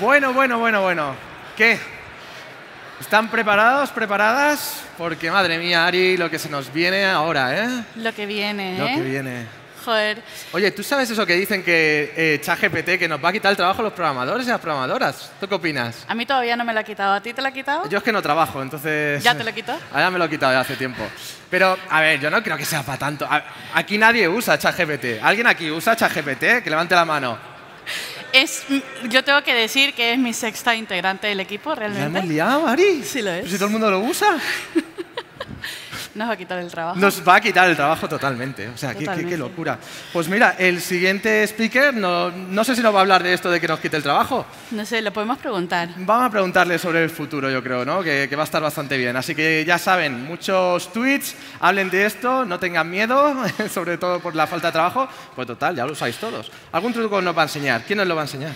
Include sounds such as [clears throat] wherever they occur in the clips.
Bueno, bueno, bueno, bueno. ¿Qué? ¿Están preparados, preparadas? Porque madre mía, Ari, lo que se nos viene ahora, ¿eh? Lo que viene, Lo que ¿eh? viene. Joder. Oye, ¿tú sabes eso que dicen que eh, ChatGPT que nos va a quitar el trabajo a los programadores y a las programadoras? ¿Tú qué opinas? A mí todavía no me lo ha quitado. ¿A ti te lo ha quitado? Yo es que no trabajo, entonces... ¿Ya te lo quitó? [laughs] Ahora me lo he quitado hace tiempo. Pero, a ver, yo no creo que sea para tanto. aquí nadie usa ChatGPT. ¿Alguien aquí usa ChatGPT? Que levante la mano. Es, yo tengo que decir que es mi sexta integrante del equipo, realmente. ¿Me hemos liado, Ari. Sí lo es. Pues si todo el mundo lo usa. [laughs] Nos va a quitar el trabajo. Nos va a quitar el trabajo totalmente. O sea, qué, locura. Pues mira, el siguiente speaker, no, no sé si nos va a hablar de esto de que nos quite el trabajo. No sé, lo podemos preguntar. Vamos a preguntarle sobre el futuro, yo creo, ¿no? Que, va a estar bastante bien. Así que ya saben, muchos tweets, hablen de esto, no tengan miedo, [laughs] sobre todo por la falta de trabajo. Pues total, ya lo usáis todos. ¿Algún truco nos va a enseñar? ¿Quién nos lo va a enseñar?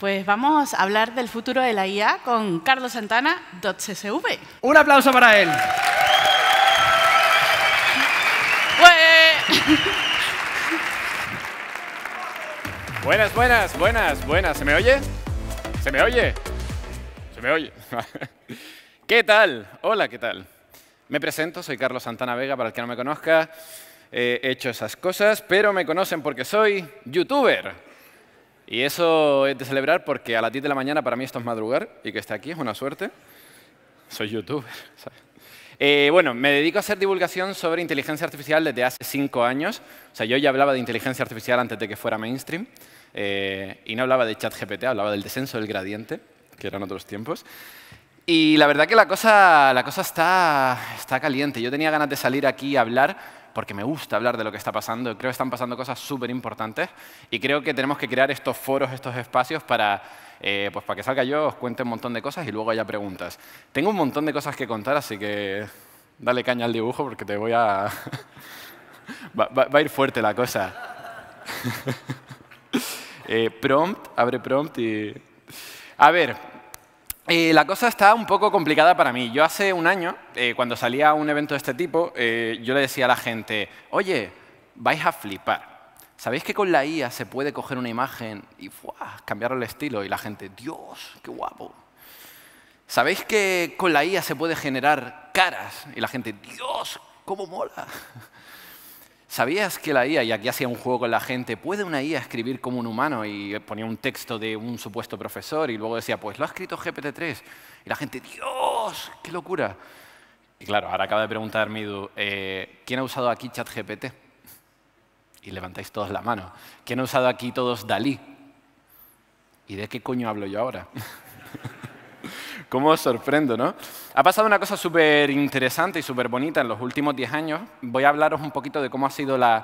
Pues vamos a hablar del futuro de la IA con Carlos Santana, .csv. Un aplauso para él. buenas, buenas, buenas, buenas. ¿Se me oye? ¿Se me oye? ¿Se me oye? [laughs] ¿Qué tal? Hola, ¿qué tal? Me presento, soy Carlos Santana Vega, para el que no me conozca. he hecho esas cosas, pero me conocen porque soy youtuber. Y eso es de celebrar porque a las 10 de la mañana para mí esto es madrugar y que esté aquí es una suerte. Soy youtuber, [laughs] ¿sabes? Eh, bueno, me dedico a hacer divulgación sobre inteligencia artificial desde hace cinco años. O sea, yo ya hablaba de inteligencia artificial antes de que fuera mainstream. Eh, y no hablaba de ChatGPT, hablaba del descenso del gradiente, que eran otros tiempos. Y la verdad que la cosa, está, está caliente. Yo tenía ganas de salir aquí a hablar, porque me gusta hablar de lo que está pasando. Creo que están pasando cosas súper importantes y creo que tenemos que crear estos foros, estos espacios para, eh, pues para que salga yo, os cuente un montón de cosas y luego haya preguntas. Tengo un montón de cosas que contar, así que dale caña al dibujo porque te voy a... [laughs] va, a ir fuerte la cosa. [laughs] Eh, prompt, abre prompt y... A ver, eh, la cosa está un poco complicada para mí. Yo hace un año, eh, cuando salía a un evento de este tipo, eh, yo le decía a la gente, oye, vais a flipar. ¿Sabéis que con la IA se puede coger una imagen y cambiar el estilo? Y la gente, Dios, qué guapo. ¿Sabéis que con la IA se puede generar caras? Y la gente, Dios, cómo mola. ¿Sabías que la IA, y aquí hacía un juego con la gente, puede una IA escribir como un humano? Y ponía un texto de un supuesto profesor y luego decía, pues lo ha escrito GPT-3. Y la gente, Dios, qué locura. Y claro, ahora acaba de preguntar Midu, eh, ¿quién ha usado aquí ChatGPT? Y levantáis todos la mano. ¿Quién ha usado aquí todos Dalí? ¿Y de qué coño hablo yo ahora? [laughs] ¿Cómo os sorprendo, no? Ha pasado una cosa súper interesante y súper bonita en los últimos 10 años. Voy a hablaros un poquito de cómo ha sido la,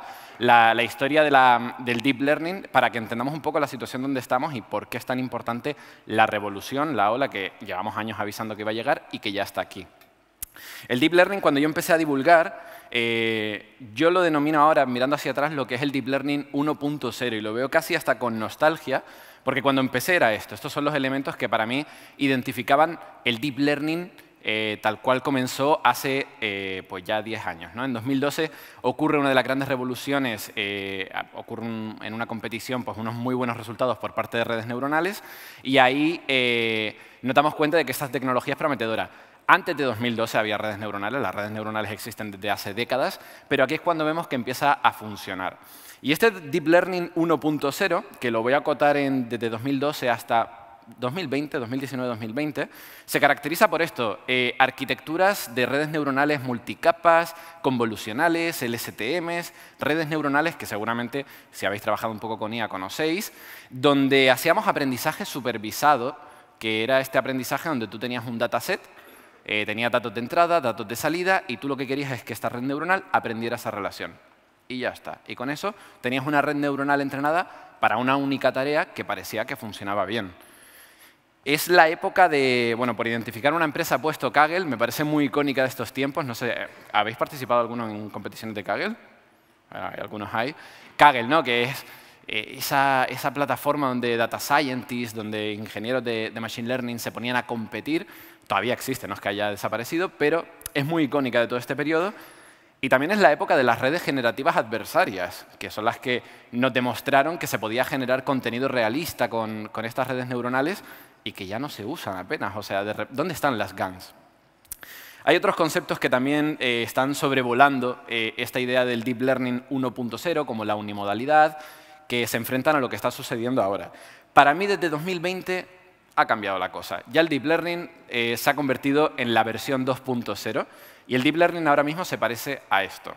historia del Deep Learning para que entendamos un poco la situación donde estamos y por qué es tan importante la revolución, la ola que llevamos años avisando que iba a llegar y que ya está aquí. El Deep Learning, cuando yo empecé a divulgar, eh, yo lo denomino ahora, mirando hacia atrás, lo que es el Deep Learning 1.0 y lo veo casi hasta con nostalgia, porque cuando empecé era esto, estos son los elementos que para mí identificaban el deep learning eh, tal cual comenzó hace eh, pues ya 10 años. En 2012 ocurre una de las grandes revoluciones, eh, ocurre en una competición pues, unos muy buenos resultados por parte de redes neuronales y ahí eh, nos damos cuenta de que esta tecnología es prometedora. Antes de 2012 había redes neuronales, las redes neuronales existen desde hace décadas, pero aquí es cuando vemos que empieza a funcionar. Y este Deep Learning 1.0, que lo voy a acotar desde 2012 hasta 2020, 2019, 2020, se caracteriza por esto, eh, arquitecturas de redes neuronales multicapas, convolucionales, LSTMs, redes neuronales que seguramente, si habéis trabajado un poco con IA, conocéis, donde hacíamos aprendizaje supervisado, que era este aprendizaje donde tú tenías un dataset, eh, tenía tenías datos de entrada, datos de salida, y tú lo que querías es que esta red neuronal aprendiera esa relación y ya está. Y con eso tenías una red neuronal entrenada para una única tarea que parecía que funcionaba bien. Es la época de, bueno, por identificar una empresa ha puesto Kaggle, me parece muy icónica de estos tiempos, no sé, eh, ¿habéis participado alguno en competiciones de Kaggle? Ah, hay algunos hay. Kaggle, ¿no? Que es eh, esa, plataforma donde data scientists, donde ingenieros de, de, machine learning se ponían a competir, todavía existe, no es que haya desaparecido, pero es muy icónica de todo este periodo. Y también es la época de las redes generativas adversarias, que son las que nos demostraron que se podía generar contenido realista con, estas redes neuronales y que ya no se usan apenas. O sea, ¿dónde están las GANs? Hay otros conceptos que también eh, están sobrevolando eh, esta idea del Deep Learning 1.0, como la unimodalidad, que se enfrentan a lo que está sucediendo ahora. Para mí, desde 2020 ha cambiado la cosa. Ya el Deep Learning eh, se ha convertido en la versión 2.0 y el Deep Learning ahora mismo se parece a esto.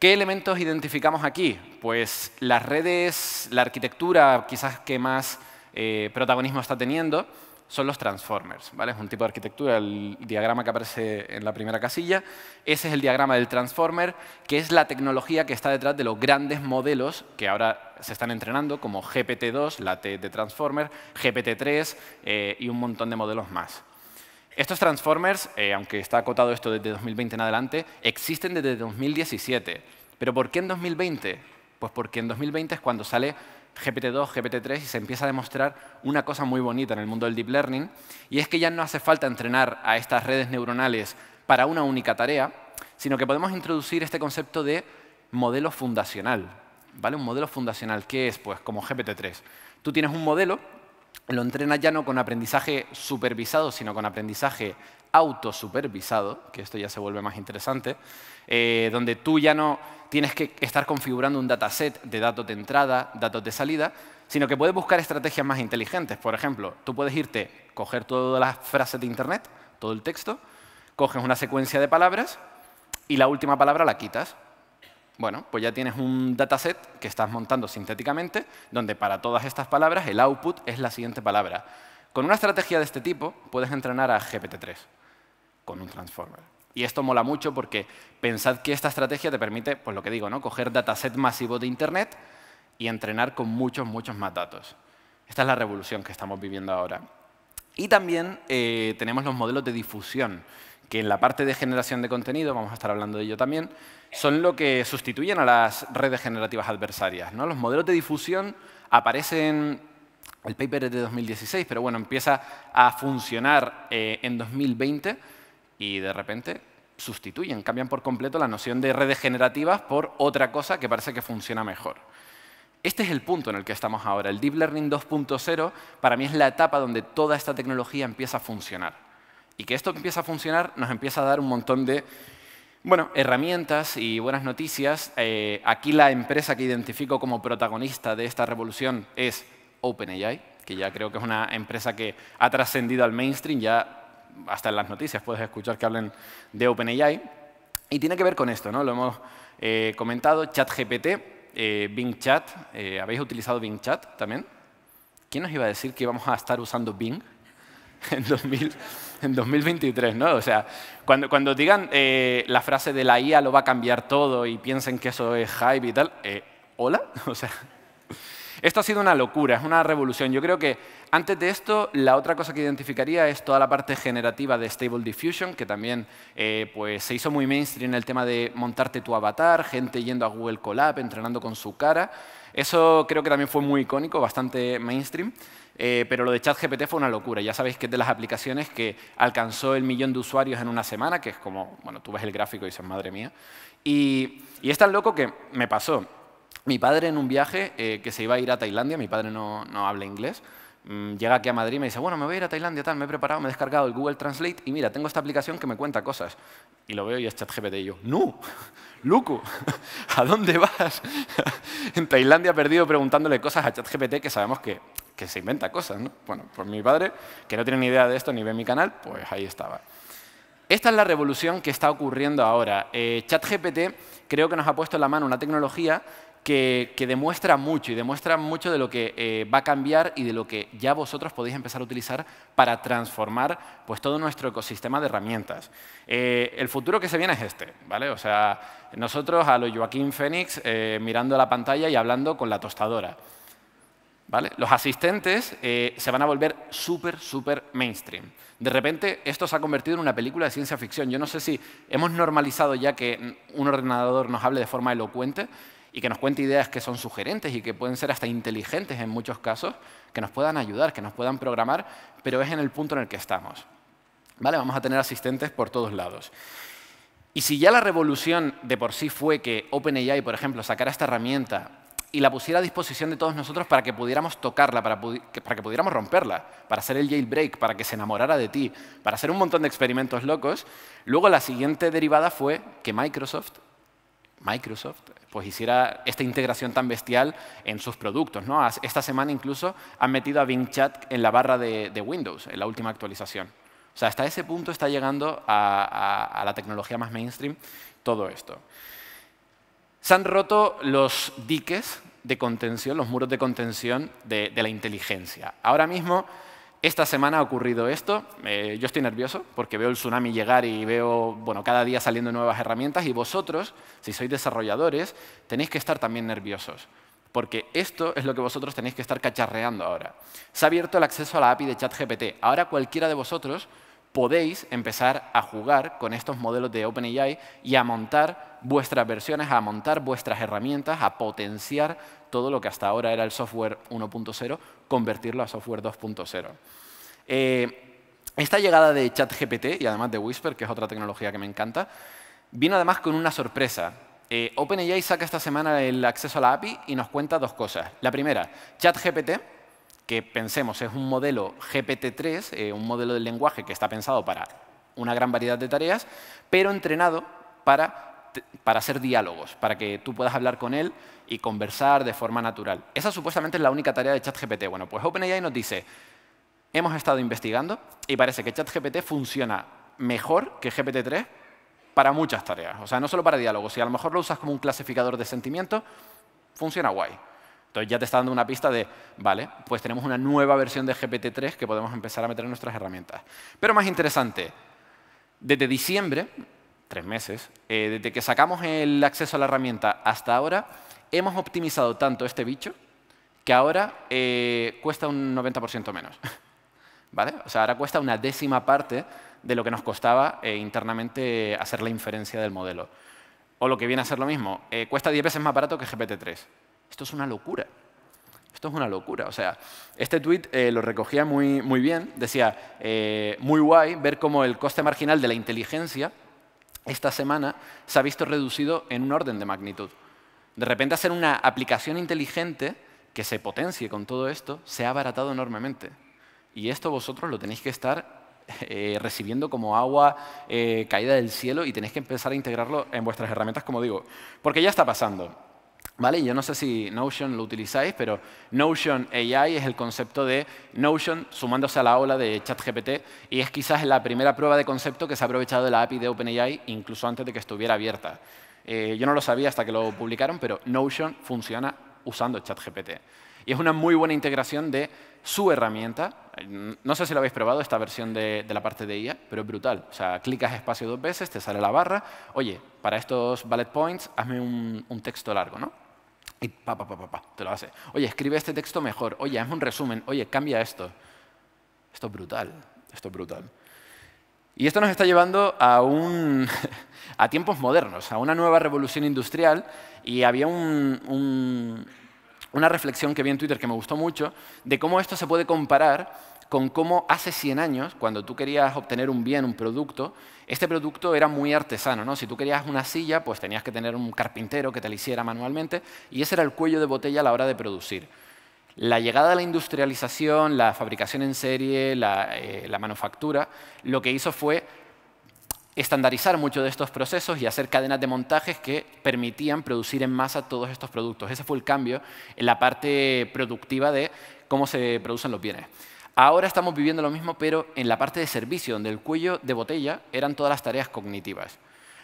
¿Qué elementos identificamos aquí? Pues las redes, la arquitectura quizás que más eh, protagonismo está teniendo son los transformers. ¿vale? Es un tipo de arquitectura, el diagrama que aparece en la primera casilla. Ese es el diagrama del transformer, que es la tecnología que está detrás de los grandes modelos que ahora se están entrenando, como GPT-2, la T de transformer, GPT-3 eh, y un montón de modelos más. Estos Transformers, eh, aunque está acotado esto desde 2020 en adelante, existen desde 2017. ¿Pero por qué en 2020? Pues porque en 2020 es cuando sale GPT-2, GPT-3 y se empieza a demostrar una cosa muy bonita en el mundo del Deep Learning, y es que ya no hace falta entrenar a estas redes neuronales para una única tarea, sino que podemos introducir este concepto de modelo fundacional. ¿Vale? Un modelo fundacional, ¿qué es? Pues como GPT-3. Tú tienes un modelo lo entrenas ya no con aprendizaje supervisado, sino con aprendizaje autosupervisado, que esto ya se vuelve más interesante, eh, donde tú ya no tienes que estar configurando un dataset de datos de entrada, datos de salida, sino que puedes buscar estrategias más inteligentes. Por ejemplo, tú puedes irte, coger todas las frases de Internet, todo el texto, coges una secuencia de palabras y la última palabra la quitas bueno, pues ya tienes un dataset que estás montando sintéticamente, donde para todas estas palabras el output es la siguiente palabra. Con una estrategia de este tipo puedes entrenar a GPT-3 con un transformer. Y esto mola mucho porque pensad que esta estrategia te permite, pues lo que digo, ¿no? coger dataset masivo de Internet y entrenar con muchos, muchos más datos. Esta es la revolución que estamos viviendo ahora. Y también eh, tenemos los modelos de difusión, que en la parte de generación de contenido, vamos a estar hablando de ello también, son lo que sustituyen a las redes generativas adversarias. Los modelos de difusión aparecen, el paper es de 2016, pero bueno, empieza a funcionar eh, en 2020 y de repente sustituyen, cambian por completo la noción de redes generativas por otra cosa que parece que funciona mejor. Este es el punto en el que estamos ahora. El Deep Learning 2.0 para mí es la etapa donde toda esta tecnología empieza a funcionar. Y que esto empieza a funcionar nos empieza a dar un montón de bueno, herramientas y buenas noticias. Eh, aquí la empresa que identifico como protagonista de esta revolución es OpenAI, que ya creo que es una empresa que ha trascendido al mainstream, ya hasta en las noticias puedes escuchar que hablen de OpenAI. Y tiene que ver con esto, ¿no? Lo hemos eh, comentado, ChatGPT eh, Bing Chat. Eh, ¿Habéis utilizado Bing Chat también? ¿Quién nos iba a decir que íbamos a estar usando Bing [laughs] en, 2023? ¿no? O sea, cuando, cuando digan eh, la frase de la IA lo va a cambiar todo y piensen que eso es hype y tal, ¿hola? [laughs] O sea, esto ha sido una locura, es una revolución. Yo creo que antes de esto, la otra cosa que identificaría es toda la parte generativa de Stable Diffusion, que también eh, pues, se hizo muy mainstream en el tema de montarte tu avatar, gente yendo a Google Colab, entrenando con su cara. Eso creo que también fue muy icónico, bastante mainstream. Eh, pero lo de ChatGPT fue una locura. Ya sabéis que es de las aplicaciones que alcanzó el millón de usuarios en una semana, que es como, bueno, tú ves el gráfico y dices, madre mía. Y, y es tan loco que me pasó. Mi padre en un viaje eh, que se iba a ir a Tailandia, mi padre no, habla inglés, mm, llega aquí a Madrid y me dice, bueno, me voy a ir a Tailandia, tal, me he preparado, me he descargado el Google Translate y mira, tengo esta aplicación que me cuenta cosas. Y lo veo y es ChatGPT y yo, ¡no! ¡Luku! [laughs] ¿A dónde vas? [laughs] en Tailandia perdido preguntándole cosas a ChatGPT que sabemos que, se inventa cosas, ¿no? Bueno, pues mi padre, que no tiene ni idea de esto ni ve mi canal, pues ahí estaba. Esta es la revolución que está ocurriendo ahora. Eh, ChatGPT creo que nos ha puesto en la mano una tecnología que, demuestra mucho y demuestra mucho de lo que eh, va a cambiar y de lo que ya vosotros podéis empezar a utilizar para transformar pues, todo nuestro ecosistema de herramientas. Eh, el futuro que se viene es este, ¿vale? O sea, nosotros a lo Joaquín Fénix eh, mirando la pantalla y hablando con la tostadora. ¿Vale? Los asistentes eh, se van a volver súper, súper mainstream. De repente, esto se ha convertido en una película de ciencia ficción. Yo no sé si hemos normalizado ya que un ordenador nos hable de forma elocuente, y que nos cuente ideas que son sugerentes y que pueden ser hasta inteligentes en muchos casos, que nos puedan ayudar, que nos puedan programar, pero es en el punto en el que estamos. ¿Vale? Vamos a tener asistentes por todos lados. Y si ya la revolución de por sí fue que OpenAI, por ejemplo, sacara esta herramienta y la pusiera a disposición de todos nosotros para que pudiéramos tocarla, para, para que pudiéramos romperla, para hacer el jailbreak, para que se enamorara de ti, para hacer un montón de experimentos locos, luego la siguiente derivada fue que Microsoft Microsoft pues hiciera esta integración tan bestial en sus productos. ¿no? Esta semana incluso han metido a Bing Chat en la barra de, Windows, en la última actualización. O sea, hasta ese punto está llegando a, la tecnología más mainstream todo esto. Se han roto los diques de contención, los muros de contención de, de la inteligencia. Ahora mismo esta semana ha ocurrido esto, eh, yo estoy nervioso porque veo el tsunami llegar y veo bueno, cada día saliendo nuevas herramientas y vosotros, si sois desarrolladores, tenéis que estar también nerviosos porque esto es lo que vosotros tenéis que estar cacharreando ahora. Se ha abierto el acceso a la API de ChatGPT. Ahora cualquiera de vosotros podéis empezar a jugar con estos modelos de OpenAI y a montar vuestras versiones, a montar vuestras herramientas, a potenciar todo lo que hasta ahora era el software 1.0, convertirlo a software 2.0. Eh, esta llegada de ChatGPT y además de Whisper, que es otra tecnología que me encanta, vino además con una sorpresa. Eh, OpenAI saca esta semana el acceso a la API y nos cuenta dos cosas. La primera, ChatGPT, que pensemos es un modelo GPT-3, eh, un modelo del lenguaje que está pensado para una gran variedad de tareas, pero entrenado para para hacer diálogos, para que tú puedas hablar con él y conversar de forma natural. Esa supuestamente es la única tarea de ChatGPT. Bueno, pues OpenAI nos dice, hemos estado investigando y parece que ChatGPT funciona mejor que GPT-3 para muchas tareas. O sea, no solo para diálogos. Si a lo mejor lo usas como un clasificador de sentimientos, funciona guay. Entonces ya te está dando una pista de, vale, pues tenemos una nueva versión de GPT-3 que podemos empezar a meter en nuestras herramientas. Pero más interesante, desde diciembre tres meses, eh, desde que sacamos el acceso a la herramienta hasta ahora, hemos optimizado tanto este bicho que ahora eh, cuesta un 90% menos. [laughs] ¿Vale? O sea, ahora cuesta una décima parte de lo que nos costaba eh, internamente hacer la inferencia del modelo. O lo que viene a ser lo mismo, cuesta 10 veces más barato que GPT-3. Esto es una locura. Esto es una locura. O sea, este tweet lo recogía muy, muy bien. Decía, muy guay ver cómo el coste marginal de la inteligencia esta semana se ha visto reducido en un orden de magnitud. De repente hacer una aplicación inteligente que se potencie con todo esto se ha abaratado enormemente. Y esto vosotros lo tenéis que estar eh, recibiendo como agua eh, caída del cielo y tenéis que empezar a integrarlo en vuestras herramientas, como digo. Porque ya está pasando. ¿Vale? Yo no sé si Notion lo utilizáis, pero Notion AI es el concepto de Notion sumándose a la ola de ChatGPT y es quizás la primera prueba de concepto que se ha aprovechado de la API de OpenAI incluso antes de que estuviera abierta. Eh, yo no lo sabía hasta que lo publicaron, pero Notion funciona usando ChatGPT. Y es una muy buena integración de su herramienta. No sé si lo habéis probado, esta versión de, la parte de IA, pero es brutal. O sea, clicas espacio dos veces, te sale la barra. Oye, para estos bullet points, hazme un, un texto largo, ¿no? Y pa, pa, pa, pa, te lo hace. Oye, escribe este texto mejor. Oye, es un resumen. Oye, cambia esto. Esto es brutal. Esto es brutal. Y esto nos está llevando a, un, [laughs] a tiempos modernos, a una nueva revolución industrial. Y había una reflexión que vi en Twitter que me gustó mucho de cómo esto se puede comparar con cómo hace 100 años, cuando tú querías obtener un bien, un producto, este producto era muy artesano. ¿no? Si tú querías una silla, pues tenías que tener un carpintero que te la hiciera manualmente y ese era el cuello de botella a la hora de producir. La llegada de la industrialización, la fabricación en serie, la, eh, la manufactura, lo que hizo fue estandarizar mucho de estos procesos y hacer cadenas de montajes que permitían producir en masa todos estos productos. Ese fue el cambio en la parte productiva de cómo se producen los bienes. Ahora estamos viviendo lo mismo, pero en la parte de servicio, donde el cuello de botella eran todas las tareas cognitivas.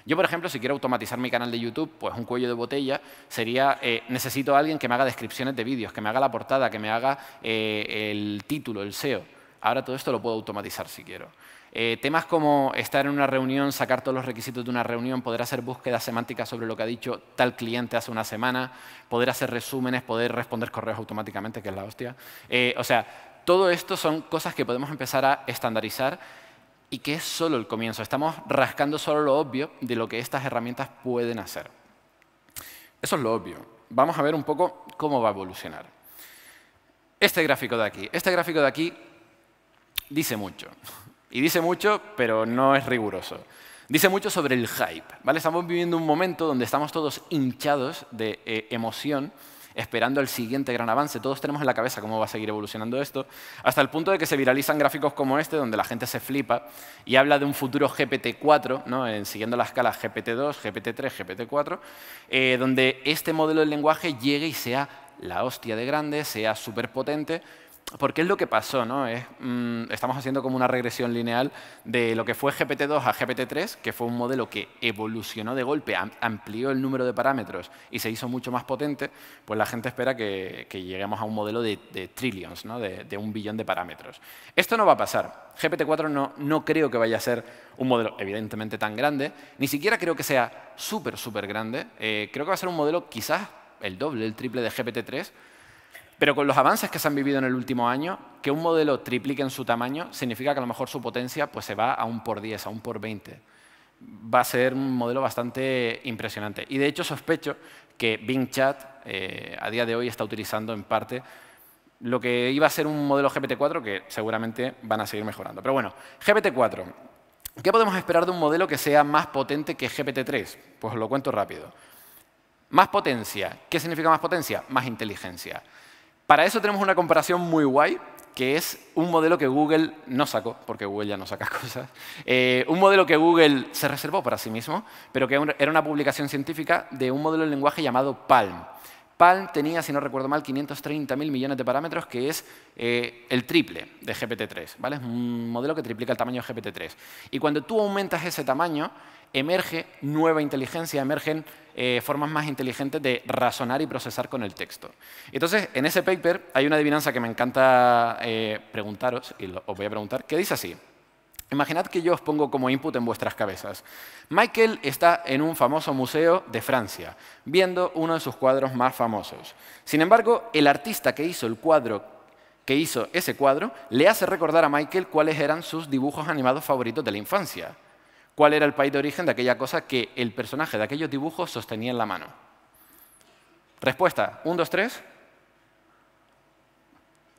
Yo, por ejemplo, si quiero automatizar mi canal de YouTube, pues un cuello de botella sería, eh, necesito a alguien que me haga descripciones de vídeos, que me haga la portada, que me haga eh, el título, el SEO. Ahora todo esto lo puedo automatizar si quiero. Eh, temas como estar en una reunión, sacar todos los requisitos de una reunión, poder hacer búsquedas semánticas sobre lo que ha dicho tal cliente hace una semana, poder hacer resúmenes, poder responder correos automáticamente, que es la hostia. o sea, todo esto son cosas que podemos empezar a estandarizar y que es solo el comienzo. Estamos rascando solo lo obvio de lo que estas herramientas pueden hacer. Eso es lo obvio. Vamos a ver un poco cómo va a evolucionar. Este gráfico de aquí. Este gráfico de aquí dice mucho. Y dice mucho, pero no es riguroso. Dice mucho sobre el hype. ¿vale? Estamos viviendo un momento donde estamos todos hinchados de eh, emoción esperando el siguiente gran avance. Todos tenemos en la cabeza cómo va a seguir evolucionando esto, hasta el punto de que se viralizan gráficos como este, donde la gente se flipa y habla de un futuro GPT-4, ¿no? siguiendo la escala GPT-2, GPT-3, GPT-4, donde este modelo de lenguaje llegue y sea la hostia de grande, sea súper potente, porque es lo que pasó, ¿no? Mm, estamos haciendo como una regresión lineal de lo que fue GPT-2 a GPT-3, que fue un modelo que evolucionó de golpe, amplió el número de parámetros y se hizo mucho más potente, pues la gente espera que, lleguemos a un modelo de, trillions, ¿no? de, un billón de parámetros. Esto no va a pasar. GPT-4 no, creo que vaya a ser un modelo evidentemente tan grande, ni siquiera creo que sea súper, súper grande. Eh, creo que va a ser un modelo quizás el doble, el triple de GPT-3, pero con los avances que se han vivido en el último año, que un modelo triplique en su tamaño significa que a lo mejor su potencia pues, se va a un por 10, a un por 20. Va a ser un modelo bastante impresionante. Y de hecho sospecho que Bing Chat eh, a día de hoy está utilizando en parte lo que iba a ser un modelo GPT-4 que seguramente van a seguir mejorando. Pero bueno, GPT-4. ¿Qué podemos esperar de un modelo que sea más potente que GPT-3? Pues lo cuento rápido. Más potencia. ¿Qué significa más potencia? Más inteligencia. Para eso tenemos una comparación muy guay, que es un modelo que Google no sacó, porque Google ya no saca [laughs] cosas, eh, un modelo que Google se reservó para sí mismo, pero que era una publicación científica de un modelo de lenguaje llamado Palm. Palm tenía, si no recuerdo mal, 530.000 millones de parámetros, que es eh, el triple de GPT-3. ¿vale? Es un modelo que triplica el tamaño de GPT-3. Y cuando tú aumentas ese tamaño, emerge nueva inteligencia, emergen eh, formas más inteligentes de razonar y procesar con el texto. Entonces, en ese paper hay una adivinanza que me encanta eh, preguntaros, y os voy a preguntar, que dice así. Imaginad que yo os pongo como input en vuestras cabezas. Michael está en un famoso museo de Francia, viendo uno de sus cuadros más famosos. Sin embargo, el artista que hizo el cuadro que hizo ese cuadro le hace recordar a Michael cuáles eran sus dibujos animados favoritos de la infancia cuál era el país de origen de aquella cosa que el personaje de aquellos dibujos sostenía en la mano. Respuesta, 1, dos, tres?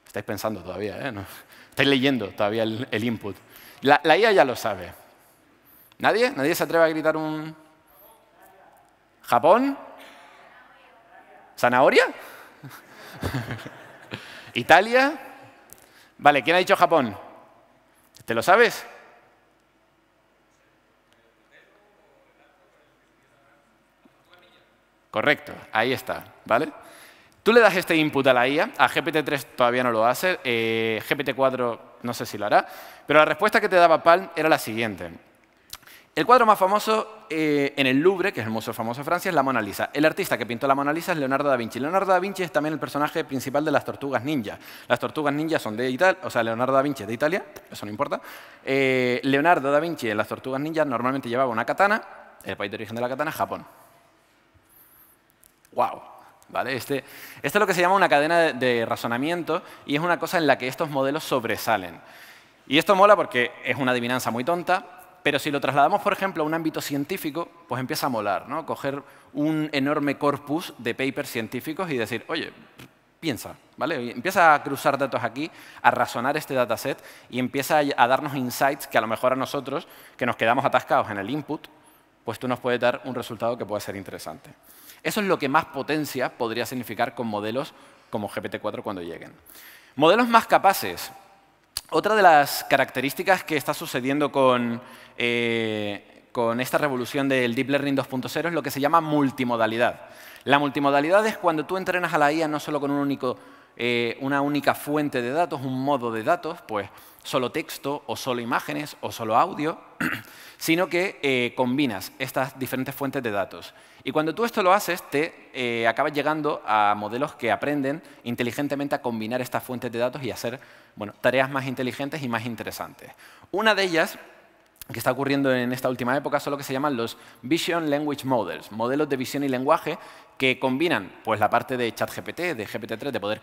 Estáis pensando todavía, ¿eh? Estáis leyendo todavía el, input. La, la, IA ya lo sabe. ¿Nadie? ¿Nadie se atreve a gritar un... ¿Japón? ¿Zanahoria? [laughs] ¿Italia? Vale, ¿quién ha dicho Japón? ¿Te lo sabes? Correcto, ahí está, ¿vale? Tú le das este input a la IA, a GPT-3 todavía no lo hace, eh, GPT-4 no sé si lo hará, pero la respuesta que te daba Palm era la siguiente. El cuadro más famoso eh, en el Louvre, que es el museo famoso de Francia, es la Mona Lisa. El artista que pintó la Mona Lisa es Leonardo da Vinci. Leonardo da Vinci es también el personaje principal de las Tortugas Ninja. Las Tortugas Ninja son de Italia, o sea, Leonardo da Vinci es de Italia, eso no importa. Eh, Leonardo da Vinci en las Tortugas Ninja normalmente llevaba una katana, el país de origen de la katana es Japón. ¡Wow! ¿Vale? Este, es lo que se llama una cadena de, razonamiento y es una cosa en la que estos modelos sobresalen. Y esto mola porque es una adivinanza muy tonta, pero si lo trasladamos, por ejemplo, a un ámbito científico, pues empieza a molar, ¿no? Coger un enorme corpus de papers científicos y decir, oye, piensa, ¿vale? Empieza a cruzar datos aquí, a razonar este dataset y empieza a darnos insights que a lo mejor a nosotros, que nos quedamos atascados en el input, pues tú nos puedes dar un resultado que puede ser interesante. Eso es lo que más potencia podría significar con modelos como GPT-4 cuando lleguen. Modelos más capaces. Otra de las características que está sucediendo con, eh, esta revolución del Deep Learning 2.0 es lo que se llama multimodalidad. La multimodalidad es cuando tú entrenas a la IA no solo con eh, una única fuente de datos, un modo de datos, pues solo texto o solo imágenes o solo audio, [clears throat] sino que eh, combinas estas diferentes fuentes de datos. Y cuando tú esto lo haces, te eh, acabas llegando a modelos que aprenden inteligentemente a combinar estas fuentes de datos y hacer bueno, tareas más inteligentes y más interesantes. Una de ellas que está ocurriendo en esta última época son lo que se llaman los Vision Language Models, modelos de visión y lenguaje que combinan pues, la parte de ChatGPT, de GPT-3, de poder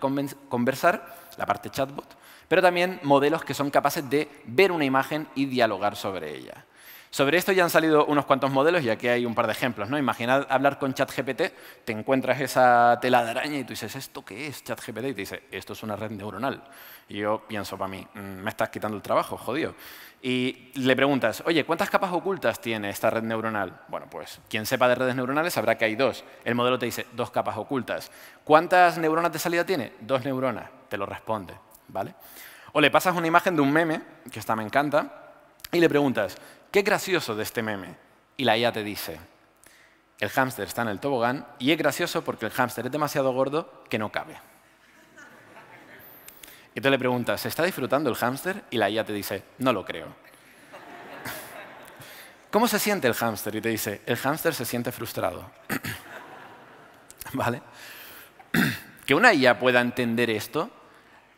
conversar, la parte chatbot, pero también modelos que son capaces de ver una imagen y dialogar sobre ella. Sobre esto ya han salido unos cuantos modelos y aquí hay un par de ejemplos. ¿no? Imaginad hablar con ChatGPT, te encuentras esa tela de araña y tú dices, ¿esto qué es ChatGPT? Y te dice, esto es una red neuronal. Y yo pienso para mí, mm, me estás quitando el trabajo, jodido. Y le preguntas, oye, ¿cuántas capas ocultas tiene esta red neuronal? Bueno, pues quien sepa de redes neuronales sabrá que hay dos. El modelo te dice, dos capas ocultas. ¿Cuántas neuronas de salida tiene? Dos neuronas te lo responde, ¿vale? O le pasas una imagen de un meme, que esta me encanta, y le preguntas, ¿qué gracioso de este meme? Y la IA te dice, el hámster está en el tobogán y es gracioso porque el hámster es demasiado gordo que no cabe. Y tú le preguntas, ¿se está disfrutando el hámster? Y la IA te dice, no lo creo. [laughs] ¿Cómo se siente el hámster? Y te dice, el hámster se siente frustrado. [coughs] ¿Vale? [coughs] que una IA pueda entender esto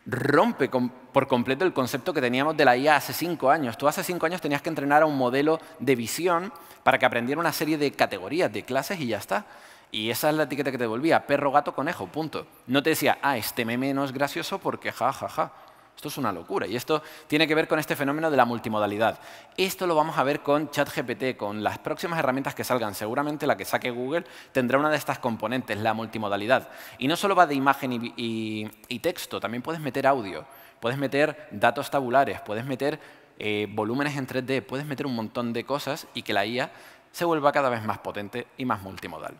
rompe por completo el concepto que teníamos de la IA hace cinco años. Tú hace cinco años tenías que entrenar a un modelo de visión para que aprendiera una serie de categorías, de clases y ya está. Y esa es la etiqueta que te devolvía, perro, gato, conejo, punto. No te decía, ah, este meme no es gracioso porque ja, ja, ja. Esto es una locura y esto tiene que ver con este fenómeno de la multimodalidad. Esto lo vamos a ver con ChatGPT, con las próximas herramientas que salgan. Seguramente la que saque Google tendrá una de estas componentes, la multimodalidad. Y no solo va de imagen y, texto, también puedes meter audio, puedes meter datos tabulares, puedes meter eh, volúmenes en 3D, puedes meter un montón de cosas y que la IA se vuelva cada vez más potente y más multimodal.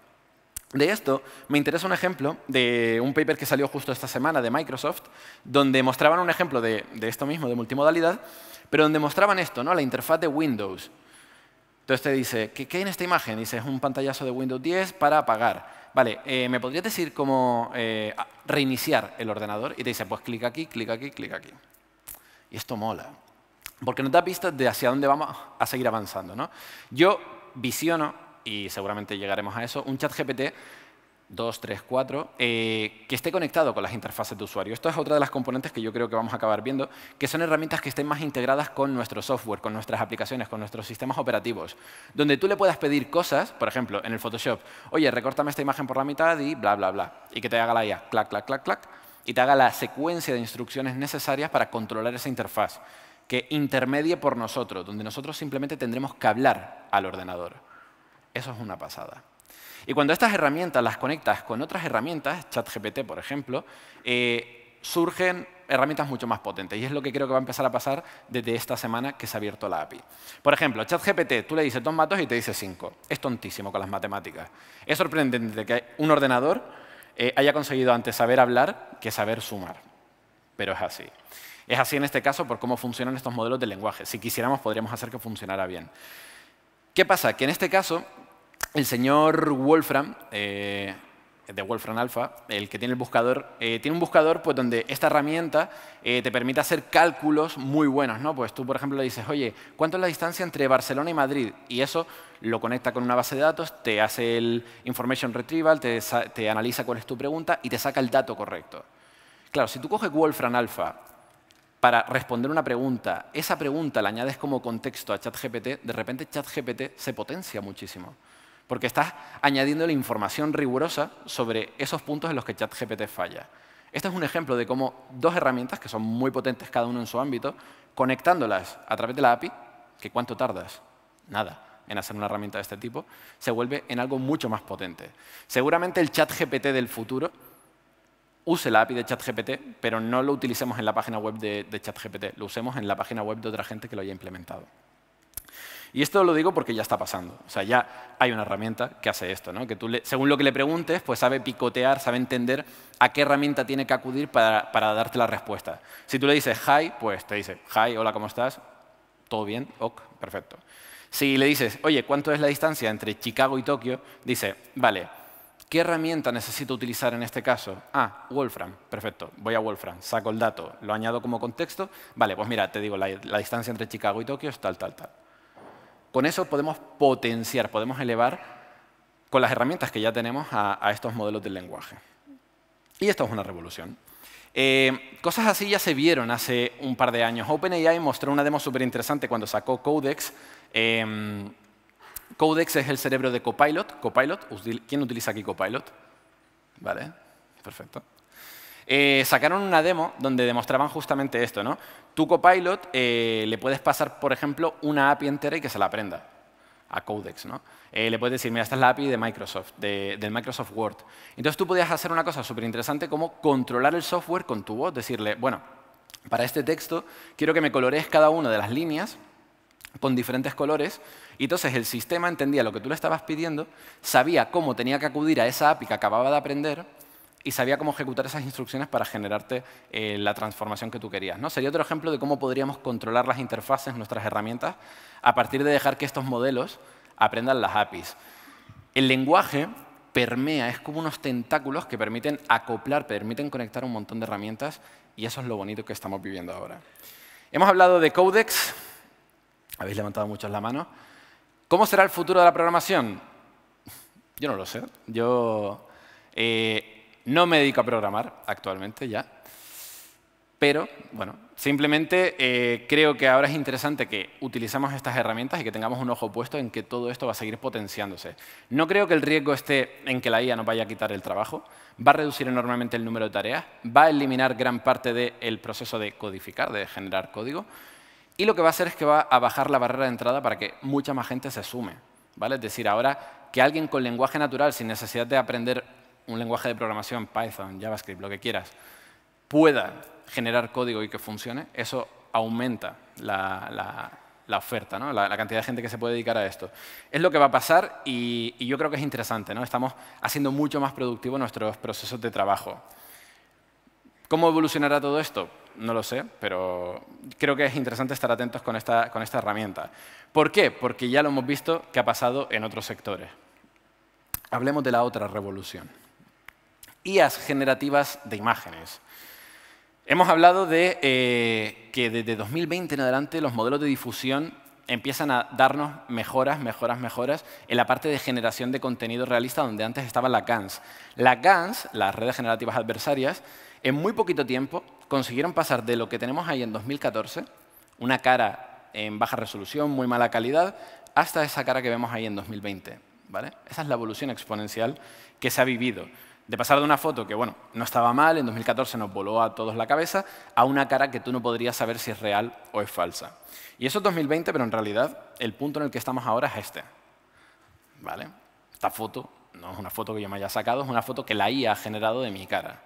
De esto me interesa un ejemplo de un paper que salió justo esta semana de Microsoft, donde mostraban un ejemplo de, esto mismo, de multimodalidad, pero donde mostraban esto, ¿no? la interfaz de Windows. Entonces te dice, ¿qué, hay en esta imagen? Dice, es un pantallazo de Windows 10 para apagar. Vale, eh, ¿me podrías decir cómo eh, reiniciar el ordenador? Y te dice, pues clic aquí, clic aquí, clic aquí. Y esto mola, porque nos da pistas de hacia dónde vamos a seguir avanzando. ¿no? Yo visiono y seguramente llegaremos a eso, un chat GPT 2, 3, 4, que esté conectado con las interfaces de usuario. Esto es otra de las componentes que yo creo que vamos a acabar viendo, que son herramientas que estén más integradas con nuestro software, con nuestras aplicaciones, con nuestros sistemas operativos, donde tú le puedas pedir cosas, por ejemplo, en el Photoshop, oye, recórtame esta imagen por la mitad y bla, bla, bla, y que te haga la IA, clac, clac, clac, clac, y te haga la secuencia de instrucciones necesarias para controlar esa interfaz, que intermedie por nosotros, donde nosotros simplemente tendremos que hablar al ordenador. Eso es una pasada. Y cuando estas herramientas las conectas con otras herramientas, ChatGPT por ejemplo, eh, surgen herramientas mucho más potentes. Y es lo que creo que va a empezar a pasar desde esta semana que se ha abierto la API. Por ejemplo, ChatGPT, tú le dices dos matos y te dice cinco. Es tontísimo con las matemáticas. Es sorprendente que un ordenador eh, haya conseguido antes saber hablar que saber sumar. Pero es así. Es así en este caso por cómo funcionan estos modelos de lenguaje. Si quisiéramos, podríamos hacer que funcionara bien. ¿Qué pasa? Que en este caso el señor Wolfram, eh, de Wolfram Alpha, el que tiene el buscador, eh, tiene un buscador pues, donde esta herramienta eh, te permite hacer cálculos muy buenos. ¿no? Pues tú, por ejemplo, le dices, oye, ¿cuánto es la distancia entre Barcelona y Madrid? Y eso lo conecta con una base de datos, te hace el information retrieval, te, te analiza cuál es tu pregunta y te saca el dato correcto. Claro, si tú coges Wolfram Alpha para responder una pregunta, esa pregunta la añades como contexto a ChatGPT, de repente ChatGPT se potencia muchísimo porque estás añadiendo la información rigurosa sobre esos puntos en los que ChatGPT falla. Este es un ejemplo de cómo dos herramientas, que son muy potentes cada uno en su ámbito, conectándolas a través de la API, que cuánto tardas, nada, en hacer una herramienta de este tipo, se vuelve en algo mucho más potente. Seguramente el ChatGPT del futuro use la API de ChatGPT, pero no lo utilicemos en la página web de, de ChatGPT, lo usemos en la página web de otra gente que lo haya implementado. Y esto lo digo porque ya está pasando. O sea, ya hay una herramienta que hace esto, ¿no? Que tú, según lo que le preguntes, pues sabe picotear, sabe entender a qué herramienta tiene que acudir para, darte la respuesta. Si tú le dices hi, pues te dice hi, hola, ¿cómo estás? ¿Todo bien? Ok, perfecto. Si le dices, oye, ¿cuánto es la distancia entre Chicago y Tokio? Dice, vale, ¿qué herramienta necesito utilizar en este caso? Ah, Wolfram, perfecto, voy a Wolfram, saco el dato, lo añado como contexto, vale, pues mira, te digo, la, la distancia entre Chicago y Tokio es tal, tal, tal. Con eso podemos potenciar, podemos elevar con las herramientas que ya tenemos a, estos modelos del lenguaje. Y esto es una revolución. Eh, cosas así ya se vieron hace un par de años. OpenAI mostró una demo súper interesante cuando sacó Codex. Em, Codex es el cerebro de Copilot. Copilot, ¿quién utiliza aquí Copilot? Vale, perfecto. Eh, sacaron una demo donde demostraban justamente esto, ¿no? Tu Copilot, eh, le puedes pasar, por ejemplo, una API entera y que se la aprenda a Codex. ¿no? Eh, le puedes decir, mira, esta es la API de Microsoft, de, del Microsoft Word. Entonces tú podías hacer una cosa súper interesante como controlar el software con tu voz, decirle, bueno, para este texto quiero que me colorees cada una de las líneas con diferentes colores, y entonces el sistema entendía lo que tú le estabas pidiendo, sabía cómo tenía que acudir a esa API que acababa de aprender, y sabía cómo ejecutar esas instrucciones para generarte eh, la transformación que tú querías. ¿no? Sería otro ejemplo de cómo podríamos controlar las interfaces, nuestras herramientas, a partir de dejar que estos modelos aprendan las APIs. El lenguaje permea, es como unos tentáculos que permiten acoplar, permiten conectar un montón de herramientas y eso es lo bonito que estamos viviendo ahora. Hemos hablado de Codex habéis levantado mucho la mano. ¿Cómo será el futuro de la programación? Yo no lo sé. Yo eh, no me dedico a programar actualmente ya, pero bueno, simplemente eh, creo que ahora es interesante que utilizamos estas herramientas y que tengamos un ojo puesto en que todo esto va a seguir potenciándose. No creo que el riesgo esté en que la IA nos vaya a quitar el trabajo, va a reducir enormemente el número de tareas, va a eliminar gran parte del proceso de codificar, de generar código, y lo que va a hacer es que va a bajar la barrera de entrada para que mucha más gente se sume. ¿vale? Es decir, ahora que alguien con lenguaje natural, sin necesidad de aprender un lenguaje de programación, Python, JavaScript, lo que quieras, pueda generar código y que funcione, eso aumenta la, oferta, la, cantidad de gente que se puede dedicar a esto. Es lo que va a pasar y, yo creo que es interesante. ¿no? Estamos haciendo mucho más productivos nuestros procesos de trabajo. ¿Cómo evolucionará todo esto? No lo sé, pero creo que es interesante estar atentos con esta, con esta herramienta. ¿Por qué? Porque ya lo hemos visto que ha pasado en otros sectores. Hablemos de la otra revolución. IAs generativas de imágenes. Hemos hablado de eh, que desde 2020 en adelante los modelos de difusión empiezan a darnos mejoras, mejoras, mejoras en la parte de generación de contenido realista donde antes estaba la GANs. La GANs, las redes generativas adversarias, en muy poquito tiempo consiguieron pasar de lo que tenemos ahí en 2014, una cara en baja resolución, muy mala calidad, hasta esa cara que vemos ahí en 2020. ¿vale? Esa es la evolución exponencial que se ha vivido de pasar de una foto que, bueno, no estaba mal, en 2014 nos voló a todos la cabeza, a una cara que tú no podrías saber si es real o es falsa. Y eso es 2020, pero en realidad el punto en el que estamos ahora es este. ¿Vale? Esta foto no es una foto que yo me haya sacado, es una foto que la IA ha generado de mi cara.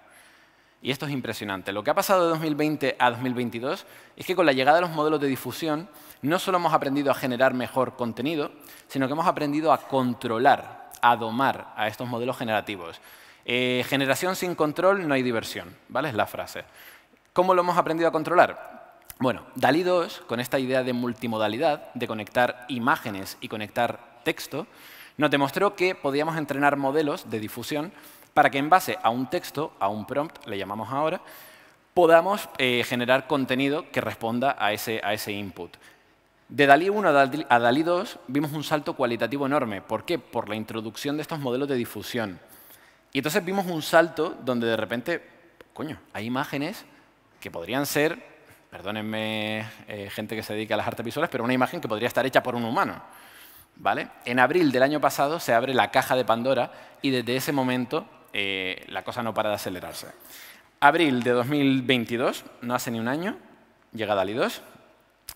Y esto es impresionante. Lo que ha pasado de 2020 a 2022 es que con la llegada de los modelos de difusión, no solo hemos aprendido a generar mejor contenido, sino que hemos aprendido a controlar, a domar a estos modelos generativos. Eh, generación sin control, no hay diversión, ¿vale? Es la frase. ¿Cómo lo hemos aprendido a controlar? Bueno, DALI 2, con esta idea de multimodalidad, de conectar imágenes y conectar texto, nos demostró que podíamos entrenar modelos de difusión para que en base a un texto, a un prompt, le llamamos ahora, podamos eh, generar contenido que responda a ese, a ese input. De DALI 1 a DALI 2 vimos un salto cualitativo enorme. ¿Por qué? Por la introducción de estos modelos de difusión. Y entonces vimos un salto donde de repente, coño, hay imágenes que podrían ser, perdónenme eh, gente que se dedica a las artes visuales, pero una imagen que podría estar hecha por un humano. ¿Vale? En abril del año pasado se abre la caja de Pandora y desde ese momento eh, la cosa no para de acelerarse. Abril de 2022, no hace ni un año, llega Dali 2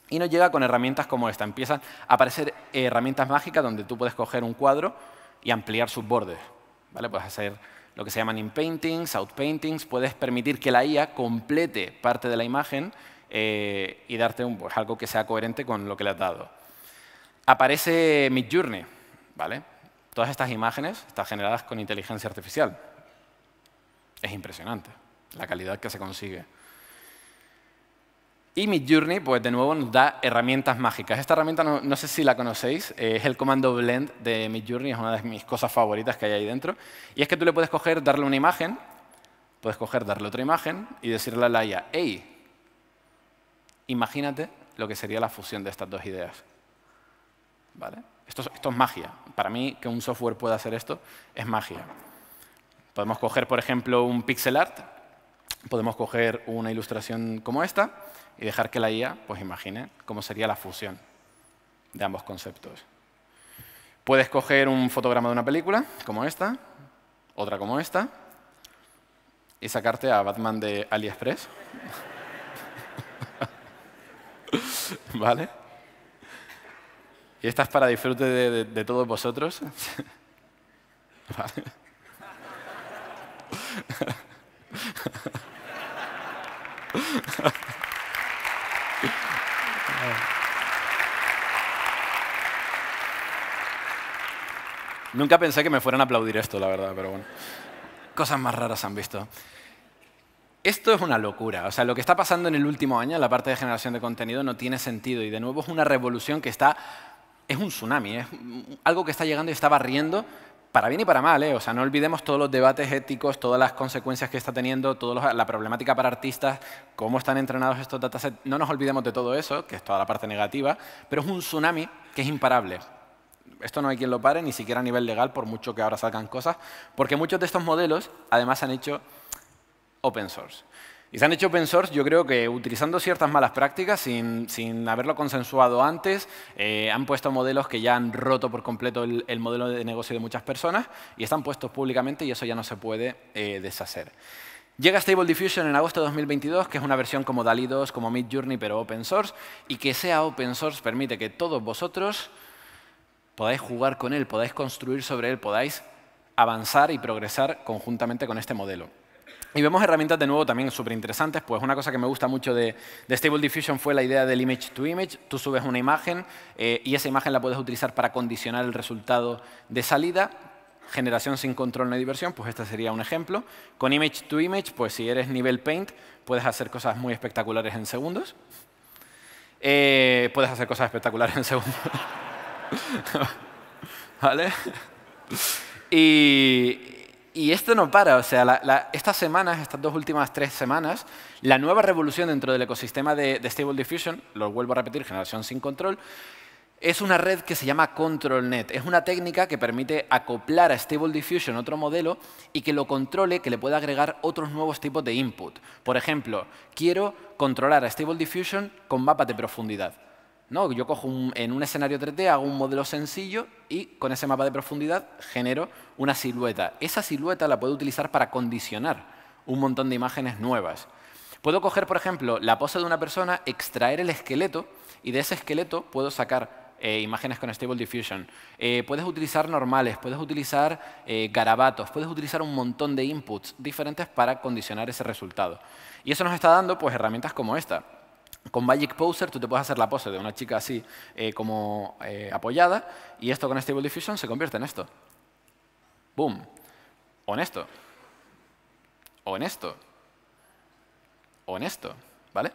y nos llega con herramientas como esta. Empiezan a aparecer herramientas mágicas donde tú puedes coger un cuadro y ampliar sus bordes. Puedes hacer lo que se llaman in-paintings, out-paintings, puedes permitir que la IA complete parte de la imagen eh, y darte pues, algo que sea coherente con lo que le has dado. Aparece Midjourney, ¿vale? Todas estas imágenes están generadas con inteligencia artificial. Es impresionante la calidad que se consigue. Y Midjourney, pues de nuevo nos da herramientas mágicas. Esta herramienta, no, sé si la conocéis, eh, es el comando blend de Midjourney, es una de mis cosas favoritas que hay ahí dentro. Y es que tú le puedes coger, darle una imagen, puedes coger, darle otra imagen y decirle a la IA, hey, imagínate lo que sería la fusión de estas dos ideas. ¿Vale? esto es magia. Para mí, que un software pueda hacer esto es magia. Podemos coger, por ejemplo, un pixel art, podemos coger una ilustración como esta, y dejar que la IA, pues imagine cómo sería la fusión de ambos conceptos. Puedes coger un fotograma de una película, como esta, otra como esta, y sacarte a Batman de AliExpress. [laughs] ¿Vale? Y esta es para disfrute de, todos vosotros. [laughs] [laughs] Nunca pensé que me fueran a aplaudir esto, la verdad, pero bueno. Cosas más raras han visto. Esto es una locura. O sea, lo que está pasando en el último año la parte de generación de contenido no tiene sentido. Y de nuevo es una revolución que está... Es un tsunami, es algo que está llegando y está barriendo para bien y para mal, ¿eh? o sea, no olvidemos todos los debates éticos, todas las consecuencias que está teniendo, toda la problemática para artistas, cómo están entrenados estos datasets, no nos olvidemos de todo eso, que es toda la parte negativa, pero es un tsunami que es imparable. Esto no hay quien lo pare, ni siquiera a nivel legal, por mucho que ahora salgan cosas, porque muchos de estos modelos además han hecho open source. Y se han hecho open source, yo creo que utilizando ciertas malas prácticas, sin, haberlo consensuado antes, eh, han puesto modelos que ya han roto por completo el, modelo de negocio de muchas personas y están puestos públicamente y eso ya no se puede eh, deshacer. Llega Stable Diffusion en agosto de 2022, que es una versión como DALI 2, como Mid Journey, pero open source, y que sea open source permite que todos vosotros podáis jugar con él, podáis construir sobre él, podáis avanzar y progresar conjuntamente con este modelo. Y vemos herramientas de nuevo también súper interesantes, pues una cosa que me gusta mucho de, Stable Diffusion fue la idea del image to image. Tú subes una imagen eh, y esa imagen la puedes utilizar para condicionar el resultado de salida. Generación sin control ni diversión, pues este sería un ejemplo. Con image to image, pues si eres nivel paint, puedes hacer cosas muy espectaculares en segundos. Eh, puedes hacer cosas espectaculares en segundos. [laughs] ¿Vale? Y, y esto no para, o sea, estas semanas, estas dos últimas tres semanas, la nueva revolución dentro del ecosistema de, de, Stable Diffusion, lo vuelvo a repetir, generación sin control, es una red que se llama ControlNet. Es una técnica que permite acoplar a Stable Diffusion otro modelo y que lo controle, que le pueda agregar otros nuevos tipos de input. Por ejemplo, quiero controlar a Stable Diffusion con mapas de profundidad no, yo cojo en un escenario 3D, hago un modelo sencillo y con ese mapa de profundidad genero una silueta. Esa silueta la puedo utilizar para condicionar un montón de imágenes nuevas. Puedo coger, por ejemplo, la pose de una persona, extraer el esqueleto y de ese esqueleto puedo sacar eh, imágenes con Stable Diffusion. Eh, puedes utilizar normales, puedes utilizar eh, garabatos, puedes utilizar un montón de inputs diferentes para condicionar ese resultado. Y eso nos está dando pues, herramientas como esta. Con Magic Poser tú te puedes hacer la pose de una chica así eh, como eh, apoyada y esto con Stable Diffusion se convierte en esto. ¡Boom! [laughs] O en esto. O en esto. O en esto. ¿Vale?